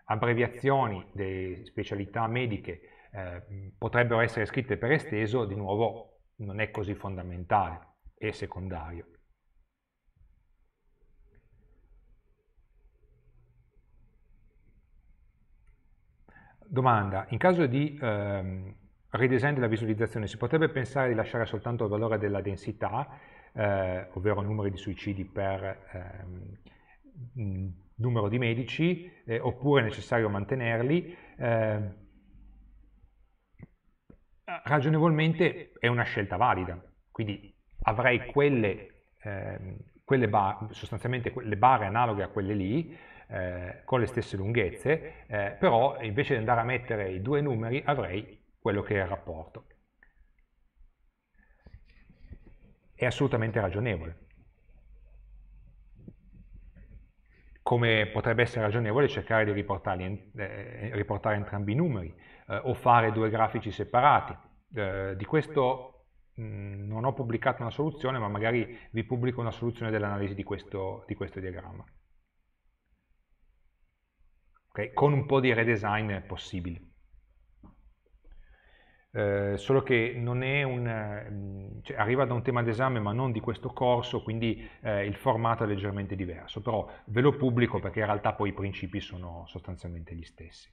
abbreviazioni delle specialità mediche eh, potrebbero essere scritte per esteso, di nuovo non è così fondamentale, è secondario. Domanda, in caso di ehm, redesign della visualizzazione, si potrebbe pensare di lasciare soltanto il valore della densità, eh, ovvero numero di suicidi per ehm, mm, numero di medici, eh, oppure è necessario mantenerli. Eh, ragionevolmente è una scelta valida, quindi avrei quelle, ehm, quelle bar, sostanzialmente le barre analoghe a quelle lì, eh, con le stesse lunghezze, eh, però invece di andare a mettere i due numeri avrei quello che è il rapporto. È assolutamente ragionevole. Come potrebbe essere ragionevole cercare di eh, riportare entrambi i numeri eh, o fare due grafici separati. Eh, di questo mh, mm, non ho pubblicato una soluzione, ma magari vi pubblico una soluzione dell'analisi di, di questo diagramma. Okay? Con un po' di redesign possibile. Eh, solo che non è un, mm, cioè, arriva da un tema d'esame ma non di questo corso, quindi eh, il formato è leggermente diverso, però ve lo pubblico perché in realtà poi i principi sono sostanzialmente gli stessi.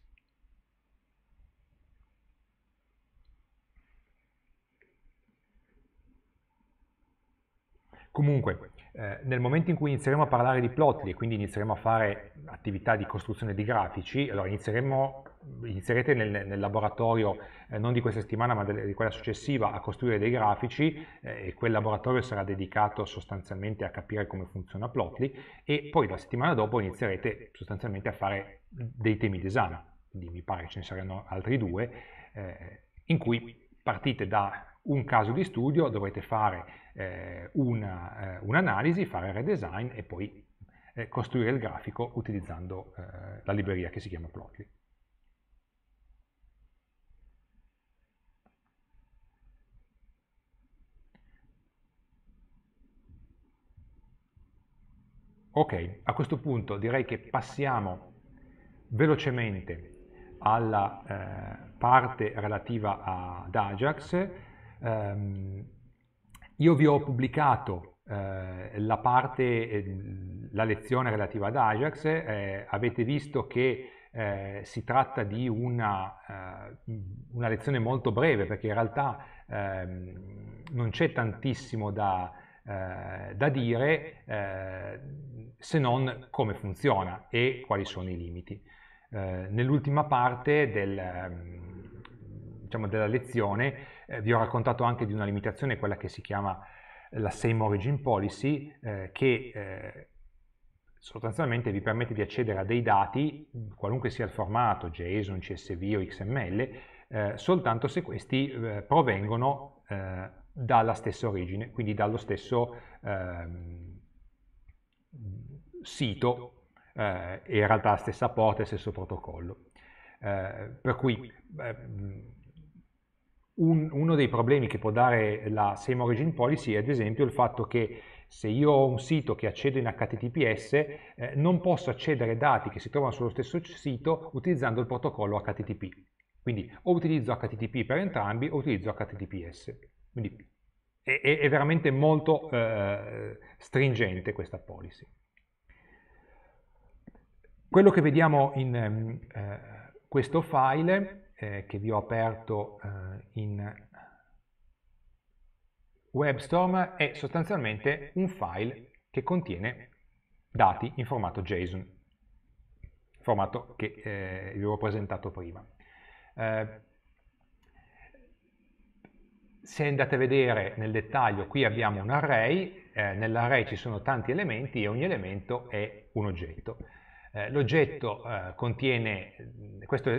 Comunque, eh, nel momento in cui inizieremo a parlare di plotly, quindi inizieremo a fare attività di costruzione di grafici, allora inizierete nel, nel laboratorio, eh, non di questa settimana ma di quella successiva, a costruire dei grafici eh, e quel laboratorio sarà dedicato sostanzialmente a capire come funziona plotly e poi la settimana dopo inizierete sostanzialmente a fare dei temi d'esame, quindi mi pare ce ne saranno altri due, eh, in cui partite da un caso di studio, dovete fare eh, eh un'analisi, eh, un fare redesign e poi eh, costruire il grafico utilizzando eh, la libreria che si chiama Plotly. Ok, a questo punto direi che passiamo velocemente alla eh, parte relativa ad Ajax, Um, io vi ho pubblicato eh, la parte, eh, la lezione relativa ad Ajax, eh, avete visto che eh, si tratta di una, eh, una, lezione molto breve perché in realtà ehm, non c'è tantissimo da, da dire se non come funziona e quali sono i limiti. Nell'ultima parte del, ehm, diciamo, della lezione eh, vi ho raccontato anche di una limitazione, quella che si chiama la Same Origin Policy, eh, che eh, sostanzialmente vi permette di accedere a dei dati, qualunque sia il formato, JSON, CSV o XML, eh, soltanto se questi eh, provengono eh, dalla stessa origine, quindi dallo stesso ehm, sito e in realtà la stessa porta e stesso protocollo. per cui un, uno dei problemi che può dare la Same Origin Policy è ad esempio il fatto che se io ho un sito che accedo in HTTPS eh, non posso accedere dati che si trovano sullo stesso sito utilizzando il protocollo HTTP. Quindi o utilizzo HTTP per entrambi o utilizzo HTTPS. Quindi è, è veramente molto eh, stringente questa policy. Quello che vediamo in ehm, eh, questo file eh, che vi ho aperto eh, in WebStorm è sostanzialmente un file che contiene dati in formato JSON, formato che eh, vi avevo presentato prima. Eh, se andate a vedere nel dettaglio, qui abbiamo un array, eh, nell'array ci sono tanti elementi e ogni elemento è un oggetto. Eh, l'oggetto eh, contiene,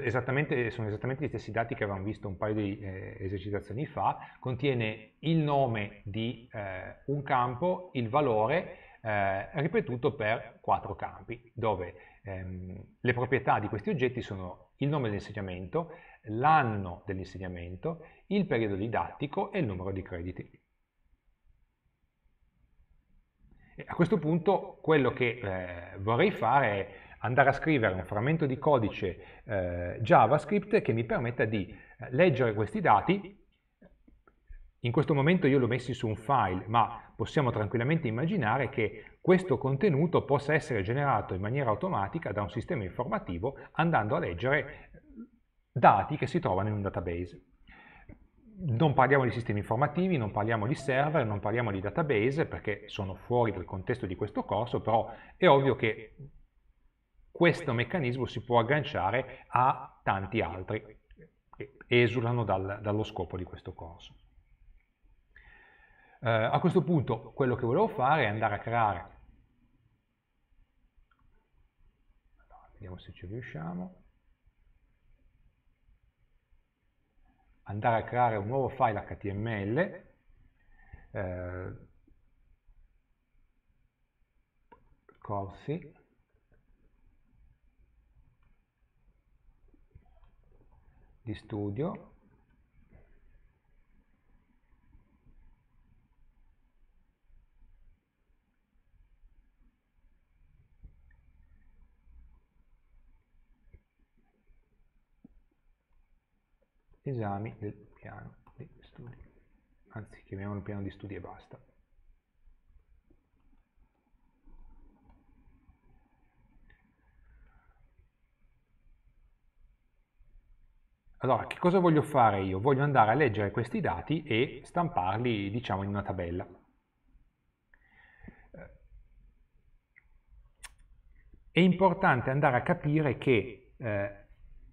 esattamente, sono esattamente gli stessi dati che avevamo visto un paio di eh, esercitazioni fa, contiene il nome di eh, un campo, il valore, eh, ripetuto per quattro campi, dove ehm, le proprietà di questi oggetti sono il nome dell'insegnamento, l'anno dell'insegnamento, il periodo didattico e il numero di crediti. E a questo punto quello che eh, vorrei fare è andare a scrivere un frammento di codice eh, JavaScript che mi permetta di eh, leggere questi dati. In questo momento io l'ho messi su un file, ma possiamo tranquillamente immaginare che questo contenuto possa essere generato in maniera automatica da un sistema informativo andando a leggere dati che si trovano in un database. Non parliamo di sistemi informativi, non parliamo di server, non parliamo di database perché sono fuori dal contesto di questo corso, però è ovvio che questo meccanismo si può agganciare a tanti altri che esulano dal, dallo scopo di questo corso. Eh, a questo punto quello che volevo fare è andare a creare, allora, vediamo se ci riusciamo, andare a creare un nuovo file HTML eh, corsi di studio esami del piano di studio anzi chiamiamolo piano di studi e basta Allora, che cosa voglio fare io? Voglio andare a leggere questi dati e stamparli, diciamo, in una tabella. È importante andare a capire che eh,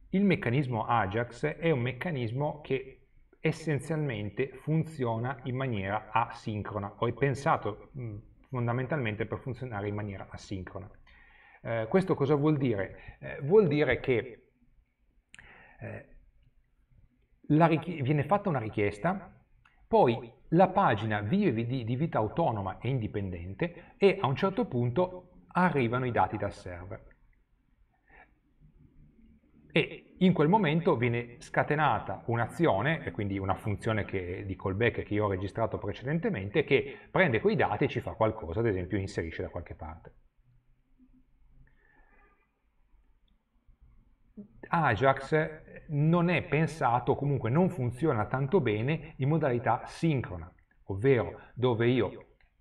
il meccanismo Ajax è un meccanismo che essenzialmente funziona in maniera asincrona, o è pensato mm, fondamentalmente per funzionare in maniera asincrona. Eh, questo cosa vuol dire? Eh, vuol dire che eh, richi- viene fatta una richiesta, poi la pagina vive di, di vita autonoma e indipendente e a un certo punto arrivano i dati dal server. E in quel momento viene scatenata un'azione, e quindi una funzione che, di callback che io ho registrato precedentemente, che prende quei dati e ci fa qualcosa, ad esempio inserisce da qualche parte. Ajax non è pensato, comunque non funziona tanto bene in modalità sincrona, ovvero dove io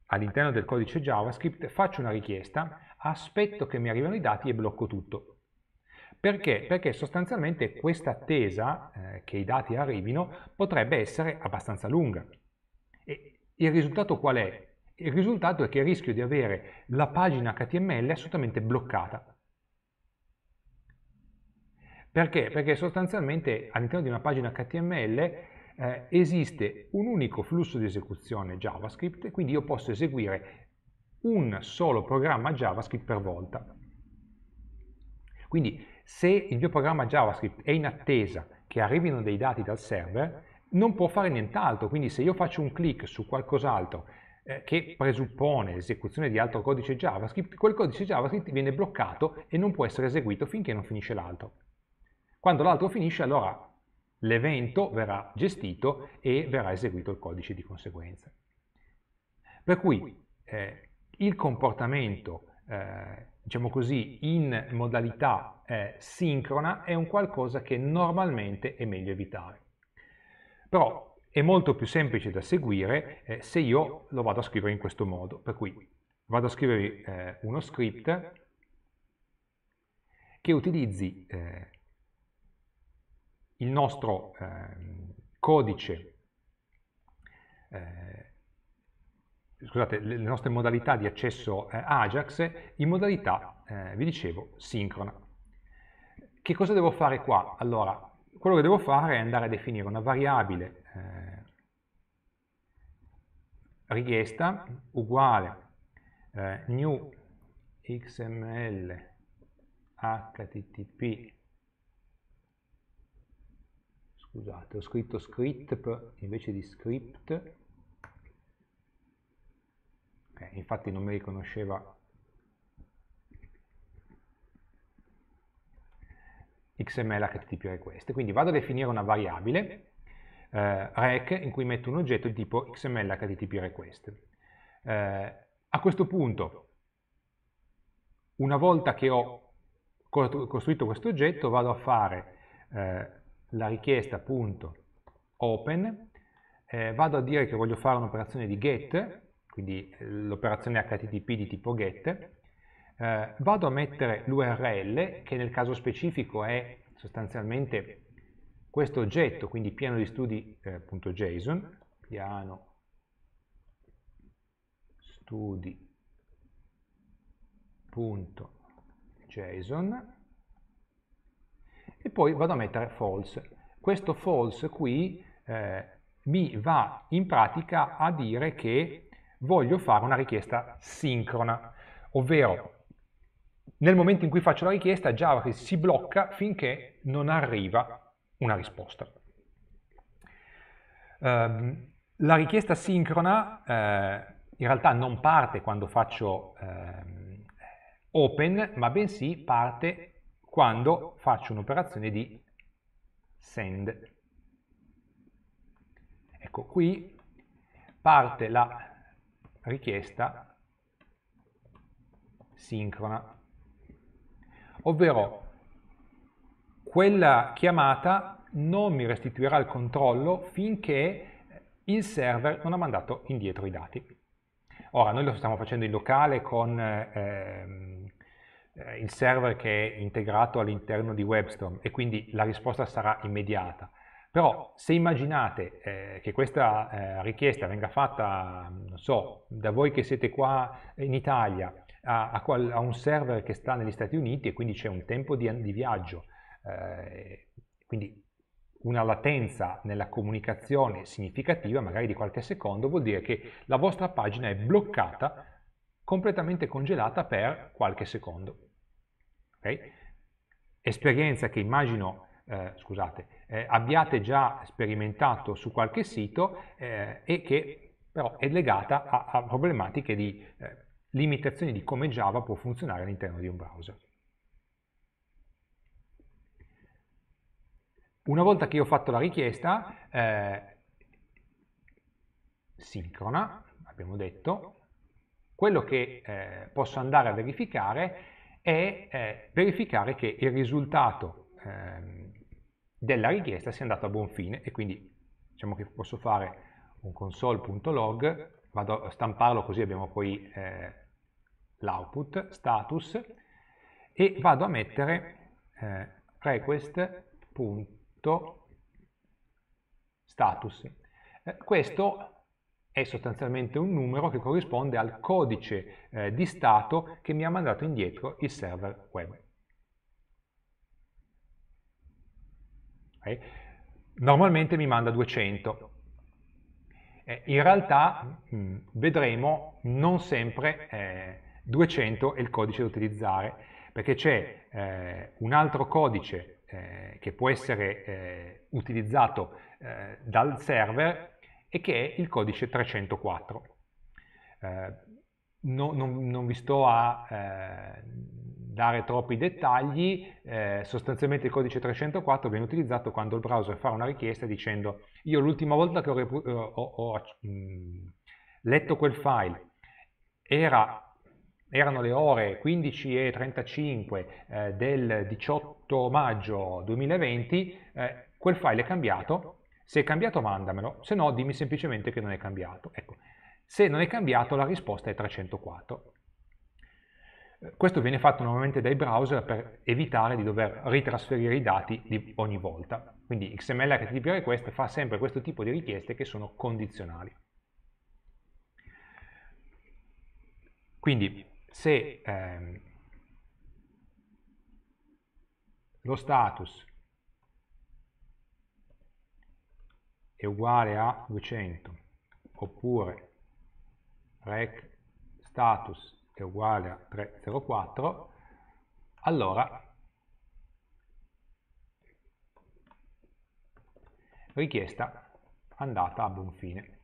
all'interno del codice JavaScript faccio una richiesta, aspetto che mi arrivino i dati e blocco tutto. Perché? Perché sostanzialmente questa attesa eh, che i dati arrivino potrebbe essere abbastanza lunga. E il risultato qual è? Il risultato è che rischio di avere la pagina HTML assolutamente bloccata perché? Perché sostanzialmente all'interno di una pagina HTML eh, esiste un unico flusso di esecuzione JavaScript, quindi io posso eseguire un solo programma JavaScript per volta. Quindi se il mio programma JavaScript è in attesa che arrivino dei dati dal server, non può fare nient'altro, quindi se io faccio un clic su qualcos'altro eh, che presuppone l'esecuzione di altro codice JavaScript, quel codice JavaScript viene bloccato e non può essere eseguito finché non finisce l'altro. Quando l'altro finisce allora l'evento verrà gestito e verrà eseguito il codice di conseguenza. Per cui eh, il comportamento, eh, diciamo così, in modalità eh, sincrona è un qualcosa che normalmente è meglio evitare. Però è molto più semplice da seguire eh, se io lo vado a scrivere in questo modo. Per cui vado a scrivere eh, uno script che utilizzi eh, il nostro eh, codice, eh, scusate, le nostre modalità di accesso eh, Ajax in modalità, eh, vi dicevo, sincrona. Che cosa devo fare qua? Allora, quello che devo fare è andare a definire una variabile eh, richiesta uguale eh, new xml http scusate, ho scritto script invece di script, eh, infatti non mi riconosceva XML HTTP request. Quindi vado a definire una variabile eh, rec in cui metto un oggetto di tipo XML HTTP request. Eh, a questo punto, una volta che ho costruito questo oggetto, vado a fare eh, la richiesta appunto open, eh, vado a dire che voglio fare un'operazione di get, quindi eh, l'operazione HTTP di tipo get, eh, vado a mettere l'URL che nel caso specifico è sostanzialmente questo oggetto, quindi eh, piano di studi.json, eh, piano studi.json, e poi vado a mettere false. Questo false qui eh, mi va in pratica a dire che voglio fare una richiesta sincrona, ovvero nel momento in cui faccio la richiesta JavaScript si blocca finché non arriva una risposta. Um, la richiesta sincrona eh, in realtà non parte quando faccio eh, open, ma bensì parte quando faccio un'operazione di send. Ecco, qui parte la richiesta sincrona, ovvero quella chiamata non mi restituirà il controllo finché il server non ha mandato indietro i dati. Ora, noi lo stiamo facendo in locale con eh, eh, il server che è integrato all'interno di WebStorm e quindi la risposta sarà immediata. Però se immaginate eh, che questa eh, richiesta venga fatta, non so, da voi che siete qua in Italia a, a, qual, a un server che sta negli Stati Uniti e quindi c'è un tempo di, di viaggio, eh, quindi una latenza nella comunicazione significativa, magari di qualche secondo, vuol dire che la vostra pagina è bloccata, completamente congelata per qualche secondo. Okay? Esperienza che immagino, eh, scusate, eh, abbiate già sperimentato su qualche sito eh, e che però è legata a, a problematiche di eh, limitazioni di come Java può funzionare all'interno di un browser. Una volta che io ho fatto la richiesta, eh, sincrona, abbiamo detto, quello che eh, posso andare a verificare e eh, verificare che il risultato eh, della richiesta sia andato a buon fine e quindi diciamo che posso fare un console.log, vado a stamparlo così abbiamo poi eh, l'output, status, e vado a mettere eh, request.status. Eh, questo è sostanzialmente un numero che corrisponde al codice eh, di stato che mi ha mandato indietro il server web. Okay. Normalmente mi manda 200. Eh, in realtà, mh, mm, vedremo, non sempre eh, 200 è il codice da utilizzare, perché c'è eh, un altro codice eh, che può essere eh, utilizzato dal server e che è il codice 304. Eh, no, non, non, vi sto a eh, dare troppi dettagli, eh, sostanzialmente il codice 304 viene utilizzato quando il browser fa una richiesta dicendo io l'ultima volta che ho, eh, ho, ho mh, mm, letto quel file era erano le ore 15.35 eh, del 18 maggio 2020, eh, quel file è cambiato se è cambiato mandamelo, se no dimmi semplicemente che non è cambiato. Ecco, se non è cambiato la risposta è 304. Eh, questo viene fatto normalmente dai browser per evitare di dover ritrasferire i dati ogni volta. Quindi XML HTTP request fa sempre questo tipo di richieste che sono condizionali. Quindi se ehm, lo status è uguale a 200 oppure rec status è uguale a 304 allora richiesta andata a buon fine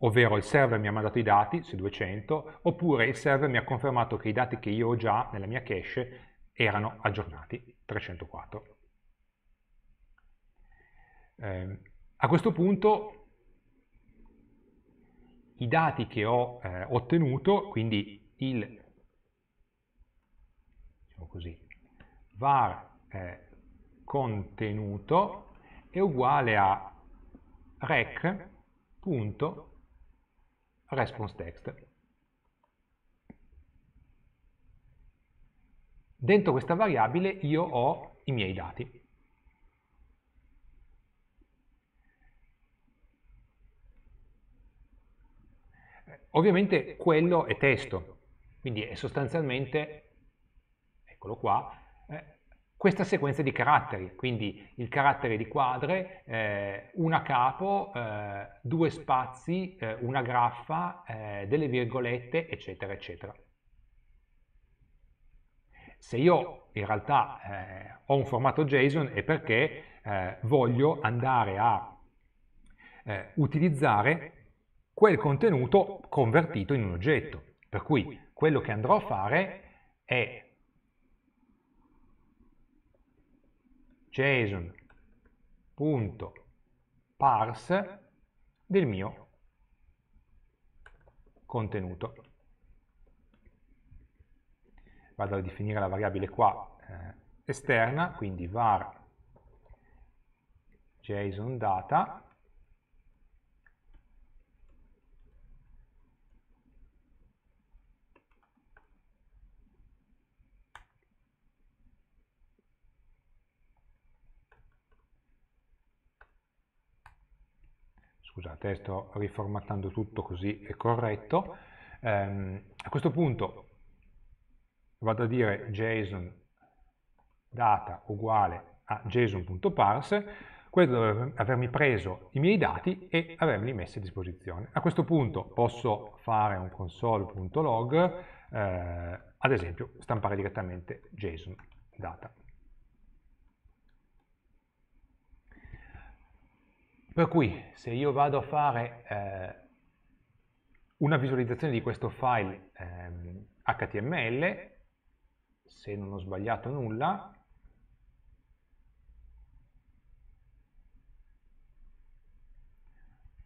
ovvero il server mi ha mandato i dati su 200 oppure il server mi ha confermato che i dati che io ho già nella mia cache erano aggiornati 304 eh, a questo punto i dati che ho eh, ottenuto, quindi il diciamo così, var eh, contenuto è uguale a rec.responseText. Dentro questa variabile io ho i miei dati. Ovviamente quello è testo, quindi è sostanzialmente, eccolo qua, eh, questa sequenza di caratteri, quindi il carattere di quadre, eh, una capo, eh, due spazi, eh, una graffa, eh, delle virgolette, eccetera, eccetera. Se io in realtà eh, ho un formato JSON è perché voglio andare a utilizzare quel contenuto convertito in un oggetto. Per cui quello che andrò a fare è json.parse del mio contenuto. Vado a definire la variabile qua eh, esterna, quindi var json data scusate, eh, sto riformattando tutto così è corretto, ehm, a questo punto vado a dire JSON data uguale a json.parse, questo dovrebbe avermi preso i miei dati e averli messi a disposizione. A questo punto posso fare un console.log, eh, ad esempio stampare direttamente JSON data. Per cui se io vado a fare eh, una visualizzazione di questo file ehm, HTML, se non ho sbagliato nulla,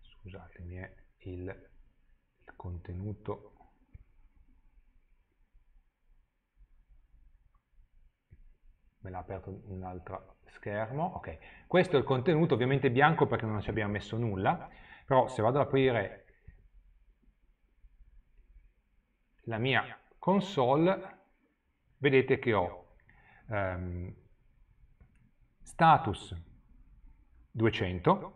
scusatemi, è eh, il, il contenuto me l'ha aperto un'altra schermo, ok. Questo è il contenuto, ovviamente bianco perché non ci abbiamo messo nulla, però se vado ad aprire la mia console, vedete che ho um, status 200,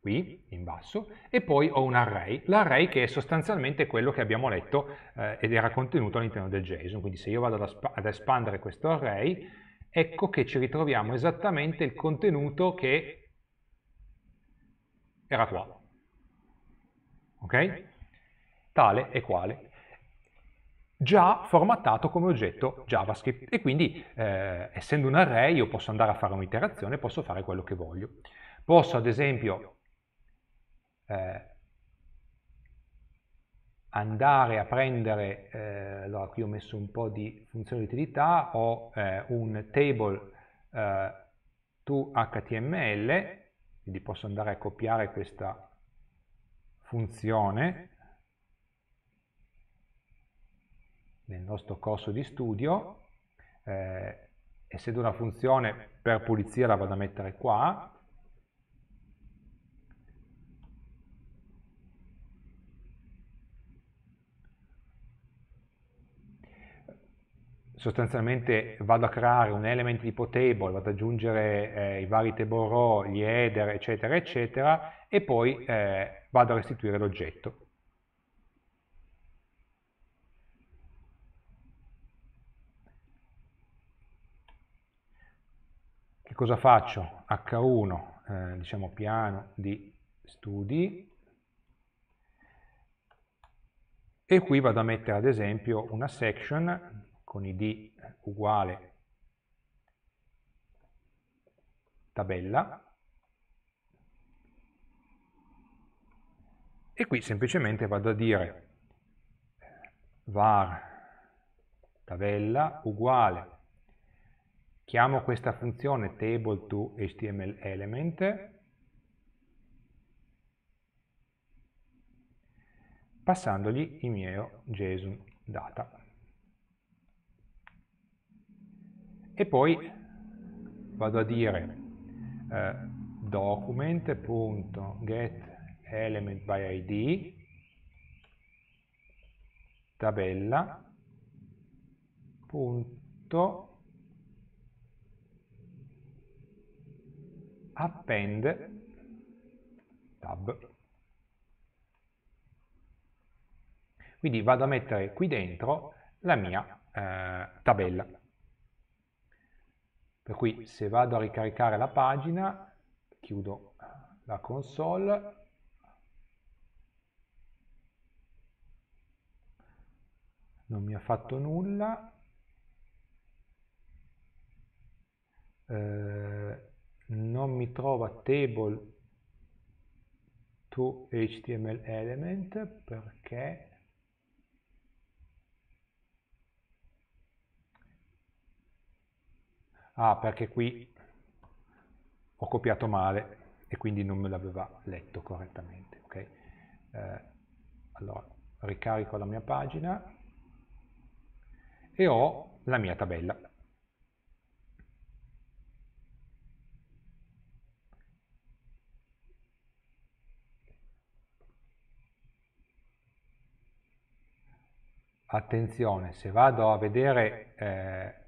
qui in basso, e poi ho un array, l'array che è sostanzialmente quello che abbiamo letto eh, ed era contenuto all'interno del JSON, quindi se io vado ad, ad espandere questo array, ecco che ci ritroviamo esattamente il contenuto che era qua. Ok? Tale e quale. Già formattato come oggetto JavaScript e quindi eh, essendo un array io posso andare a fare un'iterazione, posso fare quello che voglio. Posso ad esempio eh, andare a prendere, eh, allora qui ho messo un po' di funzione di utilità, ho eh, un table eh, to HTML, quindi posso andare a copiare questa funzione nel nostro corso di studio, eh, essendo una funzione per pulizia la vado a mettere qua, sostanzialmente vado a creare un element tipo table, vado ad aggiungere eh, i vari table row, gli header, eccetera, eccetera, e poi eh, vado a restituire l'oggetto. Che cosa faccio? H1, eh, diciamo piano di studi, e qui vado a mettere ad esempio una section con id uguale tabella e qui semplicemente vado a dire eh, var tabella uguale chiamo questa funzione table to html element passandogli il mio JSON data. e poi vado a dire eh, document.getElementById tabella punto append tab quindi vado a mettere qui dentro la mia eh, tabella per cui se vado a ricaricare la pagina, chiudo eh, la console, non mi ha fatto nulla, eh, non mi trova table to html element perché ah perché qui ho copiato male e quindi non me l'aveva letto correttamente. Okay? Eh, allora, ricarico la mia pagina e ho la mia tabella. Attenzione, se vado a vedere eh,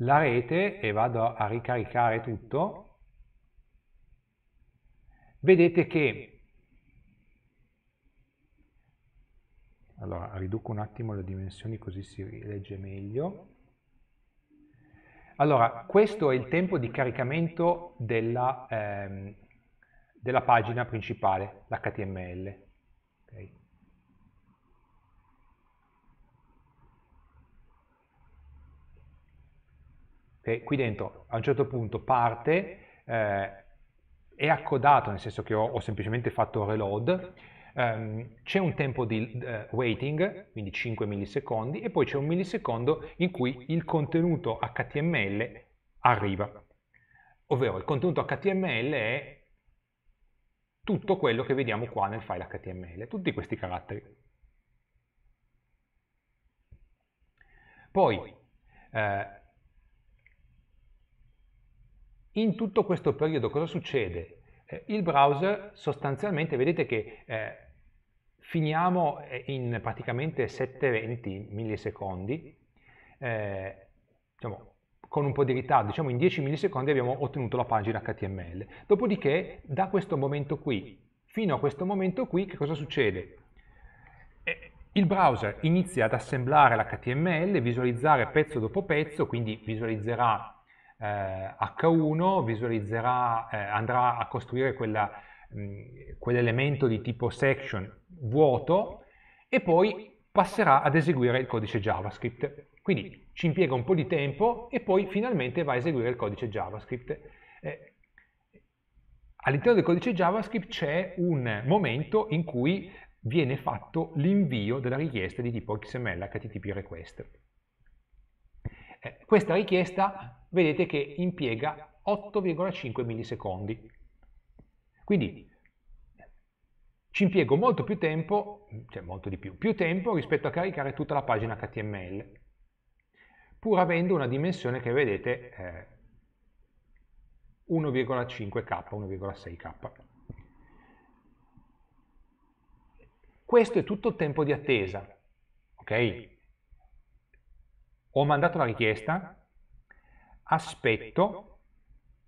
la rete e vado a ricaricare tutto, vedete che, allora riduco un attimo le dimensioni così si legge meglio, allora questo è il tempo di caricamento della, ehm, della pagina principale, l'HTML. Okay. che qui dentro a un certo punto parte, eh, è accodato, nel senso che ho, ho semplicemente fatto reload, ehm, c'è un tempo di eh, waiting, quindi 5 millisecondi, e poi c'è un millisecondo in cui il contenuto HTML arriva. Ovvero il contenuto HTML è tutto quello che vediamo qua nel file HTML, tutti questi caratteri. Poi, eh, in tutto questo periodo cosa succede? Eh, il browser sostanzialmente, vedete che eh, finiamo eh, in praticamente 720 millisecondi, eh, diciamo, con un po' di ritardo, diciamo in 10 millisecondi abbiamo ottenuto la pagina HTML. Dopodiché da questo momento qui fino a questo momento qui che cosa succede? Eh, il browser inizia ad assemblare l'HTML, visualizzare pezzo dopo pezzo, quindi visualizzerà eh, H1 visualizzerà, eh, andrà a costruire mm, quell'elemento di tipo section vuoto e poi passerà ad eseguire il codice JavaScript. Quindi ci impiega un po' di tempo e poi finalmente va a eseguire il codice JavaScript. Eh, All'interno del codice JavaScript c'è un momento in cui viene fatto l'invio della richiesta di tipo XML HTTP request. Eh, questa richiesta vedete che impiega 8,5 millisecondi. Quindi ci impiego molto più tempo, cioè molto di più, più tempo rispetto a caricare tutta la pagina HTML, pur avendo una dimensione che vedete eh, 1,5k, 1,6k. Questo è tutto il tempo di attesa, ok? Ho mandato la richiesta, aspetto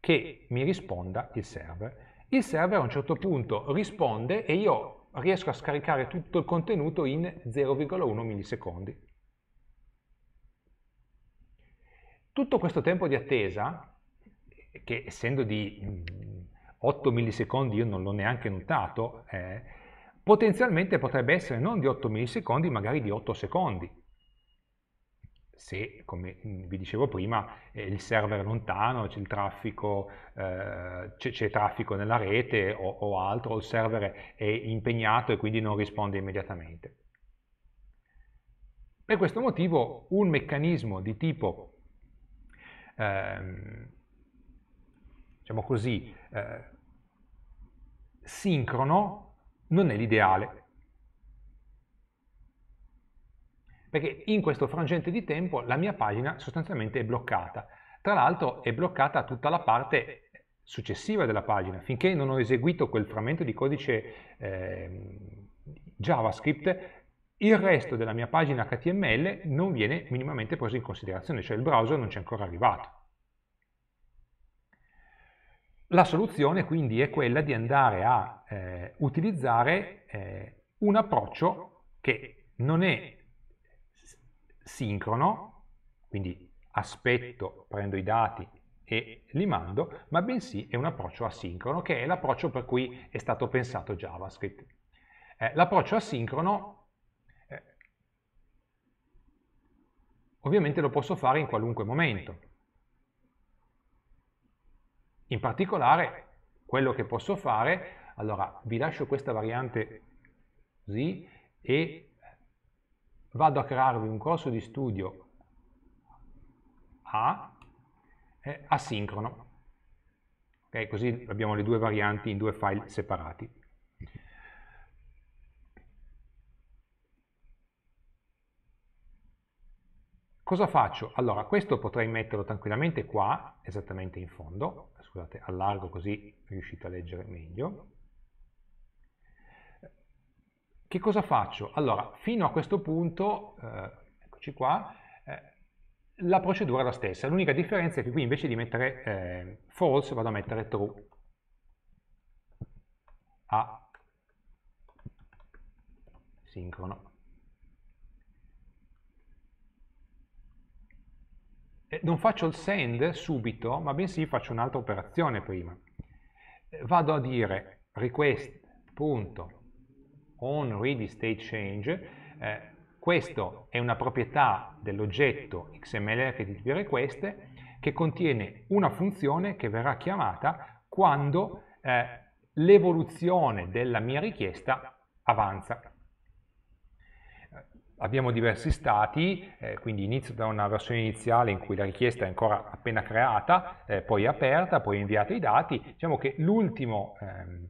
che mi risponda il server. Il server a un certo punto risponde e io riesco a scaricare tutto il contenuto in 0,1 millisecondi. Tutto questo tempo di attesa, che essendo di 8 mm, millisecondi io non l'ho neanche notato, eh, potenzialmente potrebbe essere non di 8 millisecondi, magari di 8 secondi se, come vi dicevo prima, eh, il server è lontano, c'è traffico, eh, traffico, nella rete o, o altro, il server è impegnato e quindi non risponde immediatamente. Per questo motivo un meccanismo di tipo, ehm, diciamo così, eh, sincrono non è l'ideale. perché in questo frangente di tempo la mia pagina sostanzialmente è bloccata. Tra l'altro è bloccata tutta la parte successiva della pagina, finché non ho eseguito quel frammento di codice eh, JavaScript, il resto della mia pagina HTML non viene minimamente preso in considerazione, cioè il browser non c'è ancora arrivato. La soluzione quindi è quella di andare a eh, utilizzare eh, un approccio che non è sincrono, quindi aspetto, prendo i dati e li mando, ma bensì è un approccio asincrono, che è l'approccio per cui è stato pensato JavaScript. Eh, l'approccio asincrono eh, ovviamente lo posso fare in qualunque momento. In particolare, quello che posso fare, allora vi lascio questa variante così e vado a crearvi un corso di studio A eh, asincrono. Okay, così abbiamo le due varianti in due file separati. Cosa faccio? Allora, questo potrei metterlo tranquillamente qua, esattamente in fondo, scusate, allargo così riuscite a leggere meglio. Che cosa faccio? Allora, fino a questo punto, eh, eccoci qua, eh, la procedura è la stessa, l'unica differenza è che qui invece di mettere eh, false vado a mettere true a sincrono. E non faccio il send subito, ma bensì faccio un'altra operazione prima. Vado a dire request.send on ready state change, eh, questa è una proprietà dell'oggetto XML che ti request che contiene una funzione che verrà chiamata quando eh, l'evoluzione della mia richiesta avanza. Eh, abbiamo diversi stati, eh, quindi inizio da una versione iniziale in cui la richiesta è ancora appena creata, eh, poi aperta, poi inviata i dati. Diciamo che l'ultimo ehm,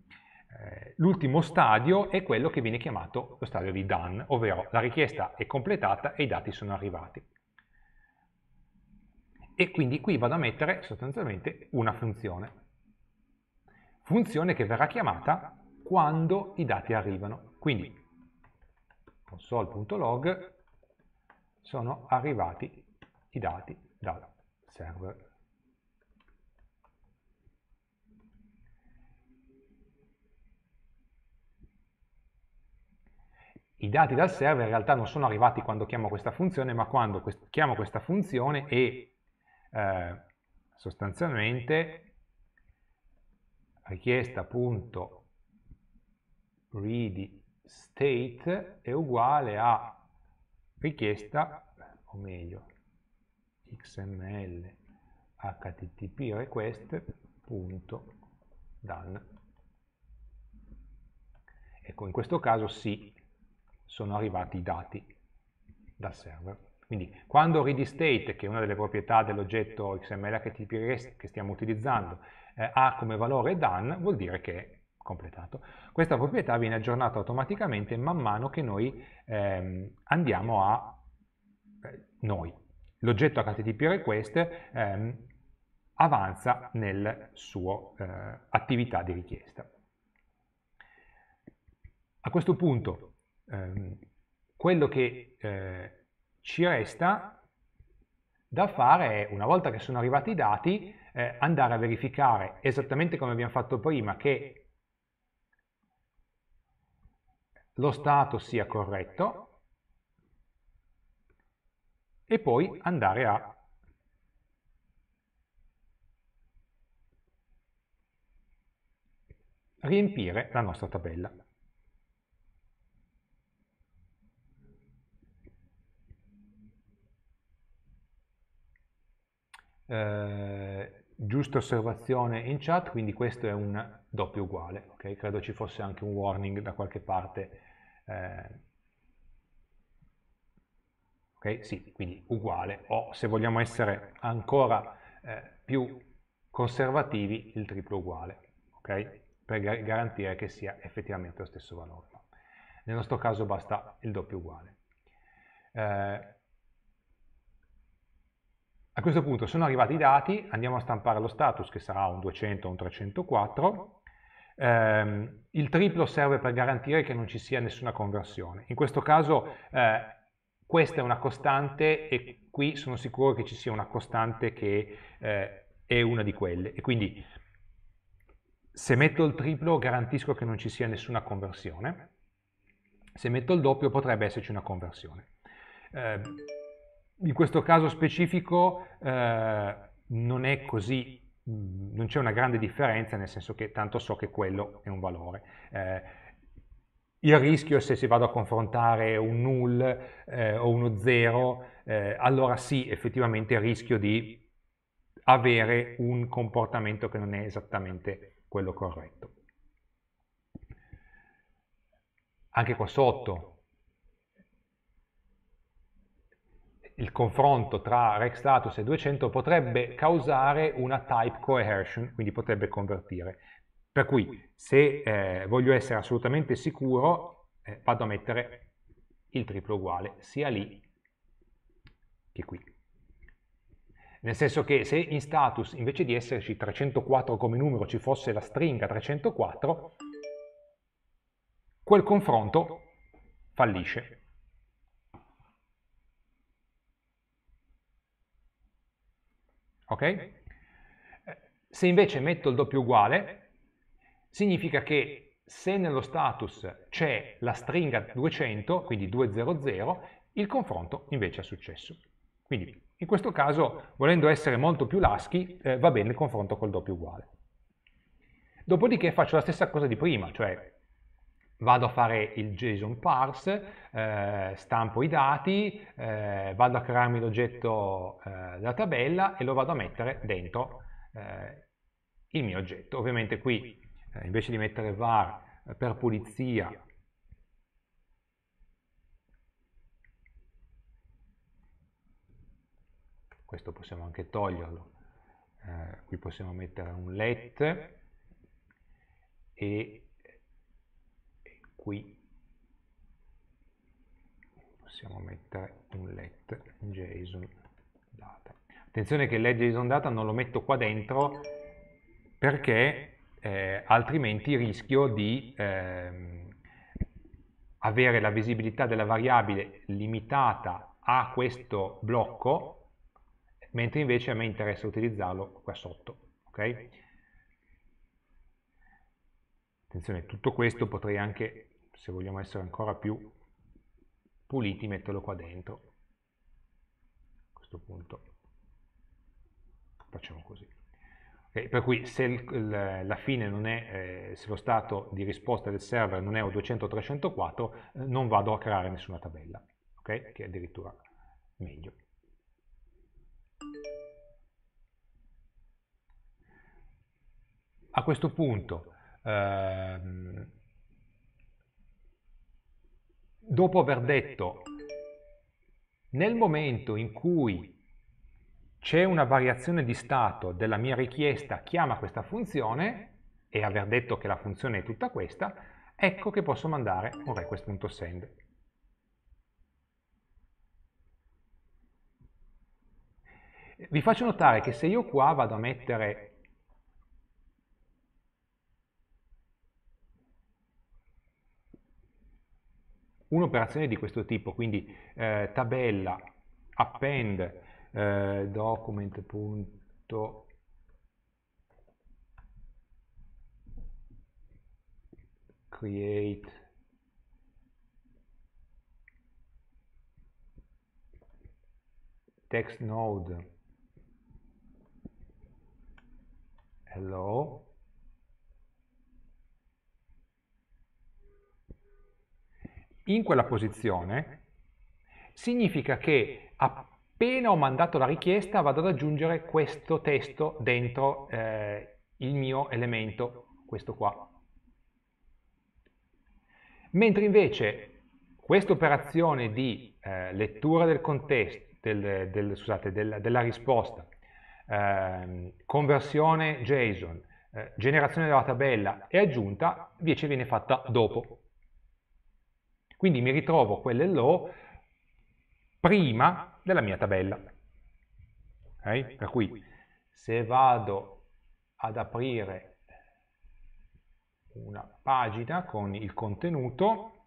eh, l'ultimo stadio è quello che viene chiamato lo stadio di done, ovvero la richiesta è completata e i dati sono arrivati. E quindi qui vado a mettere sostanzialmente una funzione. Funzione che verrà chiamata quando i dati arrivano. Quindi console.log sono arrivati i dati dal server i dati dal server in realtà non sono arrivati quando chiamo questa funzione, ma quando quest chiamo questa funzione e eh, sostanzialmente richiesta.ready state è uguale a richiesta, o meglio, xml http request.done. Ecco, in questo caso sì, sono arrivati i dati dal server. Quindi quando read state, che è una delle proprietà dell'oggetto XML HTTP REST che stiamo utilizzando, eh, ha come valore done, vuol dire che è completato. Questa proprietà viene aggiornata automaticamente man mano che noi ehm, andiamo a eh, noi. L'oggetto HTTP request ehm, avanza nella sua eh, attività di richiesta. A questo punto ehm, quello che eh, ci resta da fare è, una volta che sono arrivati i dati, eh, andare a verificare esattamente come abbiamo fatto prima che lo stato sia corretto e poi andare a riempire la nostra tabella. Eh, giusta osservazione in chat, quindi questo è un doppio uguale, okay? credo ci fosse anche un warning da qualche parte. Eh, ok? Sì, quindi uguale, o se vogliamo essere ancora eh, più conservativi, il triplo uguale, ok? Per gar garantire che sia effettivamente lo stesso valore. Nel nostro caso basta il doppio uguale. Eh, a questo punto sono arrivati i dati, andiamo a stampare lo status che sarà un 200 o un 304, ehm, il triplo serve per garantire che non ci sia nessuna conversione. In questo caso eh, questa è una costante e qui sono sicuro che ci sia una costante che eh, è una di quelle e quindi se metto il triplo garantisco che non ci sia nessuna conversione, se metto il doppio potrebbe esserci una conversione. Eh, in questo caso specifico eh, non è così, mm, non c'è una grande differenza, nel senso che tanto so che quello è un valore. Eh, il rischio è se si vado a confrontare un null eh, o uno zero, eh, allora sì, effettivamente rischio di avere un comportamento che non è esattamente quello corretto. Anche qua sotto, il confronto tra rec status e 200 potrebbe causare una type coercion, quindi potrebbe convertire. Per cui se eh, voglio essere assolutamente sicuro eh, vado a mettere il triplo uguale sia lì che qui. Nel senso che se in status invece di esserci 304 come numero ci fosse la stringa 304, quel confronto fallisce Okay? Se invece metto il doppio uguale, significa che se nello status c'è la stringa 200, quindi 200, il confronto invece è successo. Quindi in questo caso, volendo essere molto più laschi, eh, va bene il confronto col doppio uguale. Dopodiché faccio la stessa cosa di prima, cioè vado a fare il JSON parse, eh, stampo i dati, eh, vado a crearmi l'oggetto eh, della tabella e lo vado a mettere dentro eh, il mio oggetto. Ovviamente qui eh, invece di mettere var per pulizia questo possiamo anche toglierlo, eh, qui possiamo mettere un let e qui possiamo mettere un let json data attenzione che il let json data non lo metto qua dentro perché eh, altrimenti rischio di eh, avere la visibilità della variabile limitata a questo blocco mentre invece a me interessa utilizzarlo qua sotto ok attenzione tutto questo potrei anche se vogliamo essere ancora più puliti, metterlo qua dentro. A questo punto facciamo così. Okay, per cui se il, la fine non è, eh, se lo stato di risposta del server non è o 200 o 304, eh, non vado a creare nessuna tabella, ok che è addirittura meglio. A questo punto, ehm, dopo aver detto nel momento in cui c'è una variazione di stato della mia richiesta chiama questa funzione e aver detto che la funzione è tutta questa, ecco che posso mandare un request.send. Vi faccio notare che se io qua vado a mettere un'operazione di questo tipo, quindi eh, tabella append eh, document.append create text node hello in quella posizione significa che appena ho mandato la richiesta vado ad aggiungere questo testo dentro eh, il mio elemento, questo qua. Mentre invece questa operazione di eh, lettura del contesto, del, del, scusate, del, della risposta, eh, conversione JSON, eh, generazione della tabella e aggiunta invece viene fatta dopo. Quindi mi ritrovo quell'hello prima della mia tabella. Okay? Per cui se vado ad aprire una pagina con il contenuto,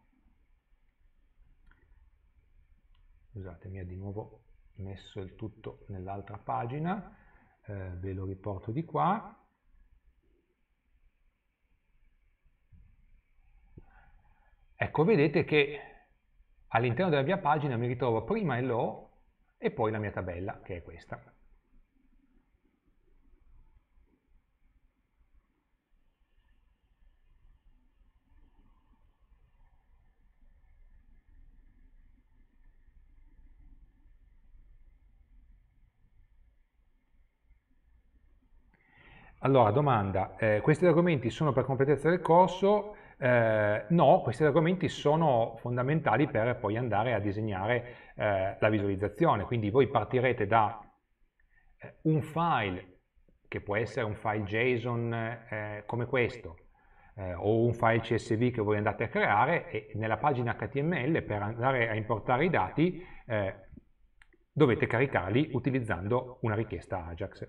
scusate mi ha di nuovo messo il tutto nell'altra pagina, eh, ve lo riporto di qua, Ecco, vedete che all'interno della mia pagina mi ritrovo prima il row e poi la mia tabella, che è questa. Allora, domanda, eh, questi argomenti sono per completezza del corso, eh, no, questi argomenti sono fondamentali per poi andare a disegnare eh, la visualizzazione, quindi voi partirete da eh, un file, che può essere un file JSON eh, come questo, eh, o un file CSV che voi andate a creare e nella pagina HTML per andare a importare i dati eh, dovete caricarli utilizzando una richiesta Ajax.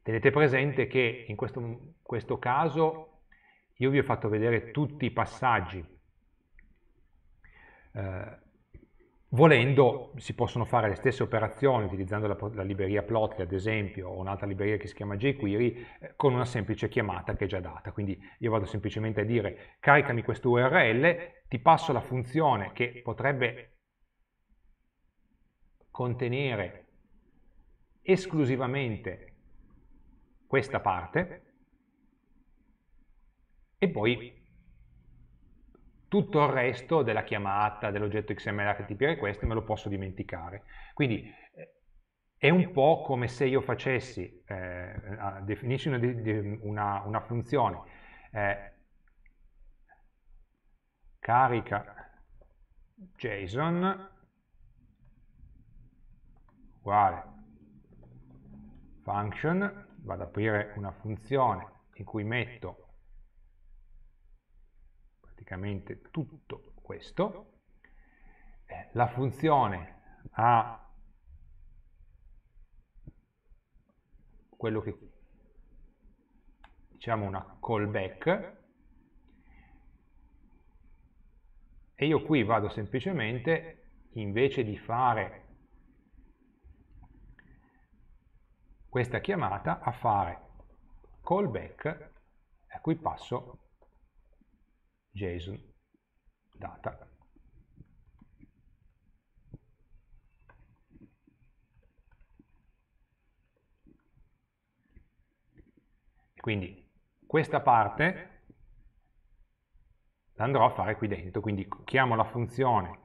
tenete presente che in questo, questo caso io vi ho fatto vedere tutti i passaggi. Eh, volendo si possono fare le stesse operazioni utilizzando la, la libreria Plotly ad esempio o un'altra libreria che si chiama jQuery eh, con una semplice chiamata che è già data. Quindi io vado semplicemente a dire caricami questo URL, ti passo la funzione che potrebbe contenere esclusivamente questa parte e poi tutto il resto della chiamata, dell'oggetto XML HTTP request me lo posso dimenticare. Quindi eh, è un po' come se io facessi, eh, definissi una, una, una funzione, eh, carica JSON uguale function, vado ad aprire una funzione in cui metto praticamente tutto questo. Eh, la funzione ha quello che diciamo una callback e io qui vado semplicemente invece di fare questa chiamata a fare callback a cui passo JSON data. Quindi questa parte andrò a fare qui dentro, quindi chiamo la funzione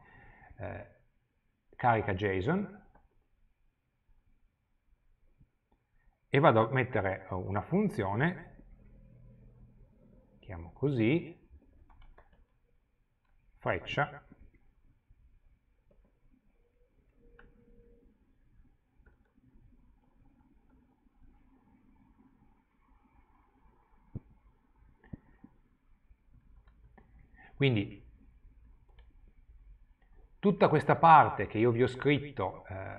eh, carica JSON e vado a mettere una funzione, chiamo così, freccia quindi tutta questa parte che io vi ho scritto eh,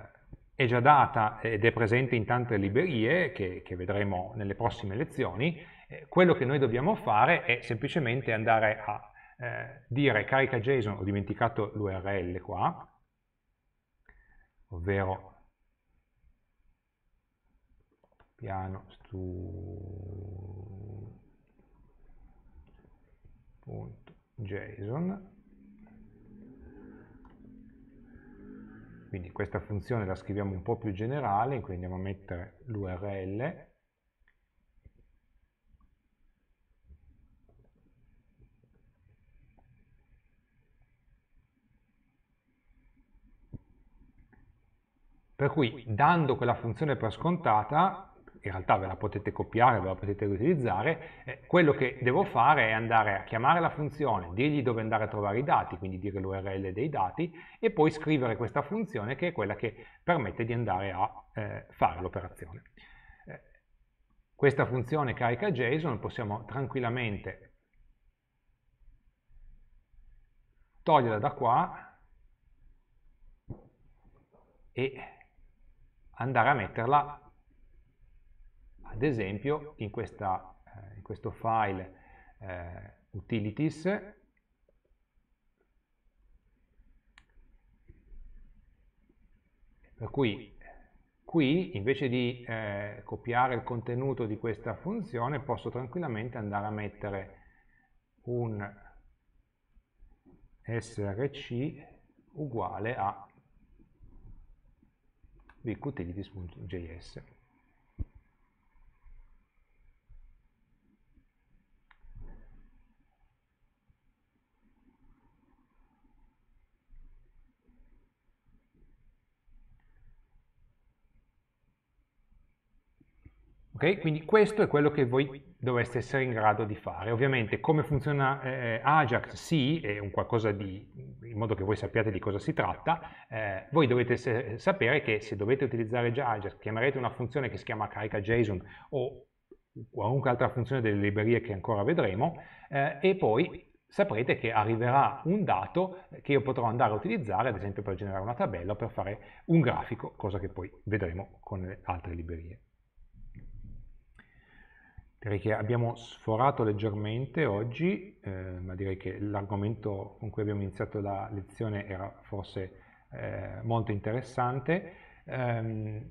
è già data ed è presente in tante librerie che, che vedremo nelle prossime lezioni, eh, quello che noi dobbiamo fare è semplicemente andare a eh, dire carica JSON, ho dimenticato l'URL qua, ovvero piano stu.json quindi questa funzione la scriviamo un po' più generale in cui andiamo a mettere l'URL Per cui dando quella funzione per scontata, in realtà ve la potete copiare, ve la potete riutilizzare, eh, quello che devo fare è andare a chiamare la funzione, dirgli dove andare a trovare i dati, quindi dire l'URL dei dati, e poi scrivere questa funzione che è quella che permette di andare a eh, fare l'operazione. Eh, questa funzione carica JSON, possiamo tranquillamente toglierla da qua e andare a metterla ad esempio in, questa, eh, in questo file eh, utilities per cui qui invece di eh, copiare il contenuto di questa funzione posso tranquillamente andare a mettere un src uguale a dei Okay? Quindi questo è quello che voi dovreste essere in grado di fare. Ovviamente come funziona eh, eh, Ajax sì, è un qualcosa di, in modo che voi sappiate di cosa si tratta, eh, voi dovete sapere che se dovete utilizzare già Ajax, chiamerete una funzione che si chiama carica JSON o qualunque altra funzione delle librerie che ancora vedremo, eh, e poi saprete che arriverà un dato che io potrò andare a utilizzare, ad esempio per generare una tabella o per fare un grafico, cosa che poi vedremo con le altre librerie. Direi che abbiamo sforato leggermente oggi, eh, ma direi che l'argomento con cui abbiamo iniziato la lezione era forse eh, molto interessante. Ehm,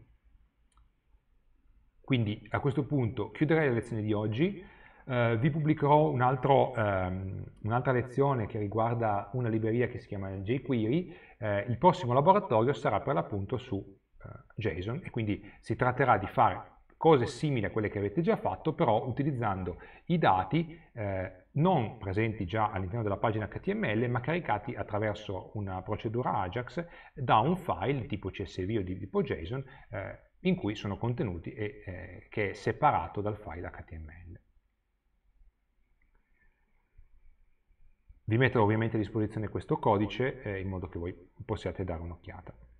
quindi a questo punto chiuderei la lezione di oggi. Eh, vi pubblicherò ehm, un'altra ehm, un lezione che riguarda una libreria che si chiama jQuery. Eh, il prossimo laboratorio sarà per l'appunto su eh, JSON e quindi si tratterà di fare cose simili a quelle che avete già fatto, però utilizzando i dati eh, non presenti già all'interno della pagina HTML, ma caricati attraverso una procedura Ajax da un file tipo CSV o di tipo JSON eh, in cui sono contenuti e eh, che è separato dal file HTML. Vi metto ovviamente a disposizione questo codice eh, in modo che voi possiate dare un'occhiata.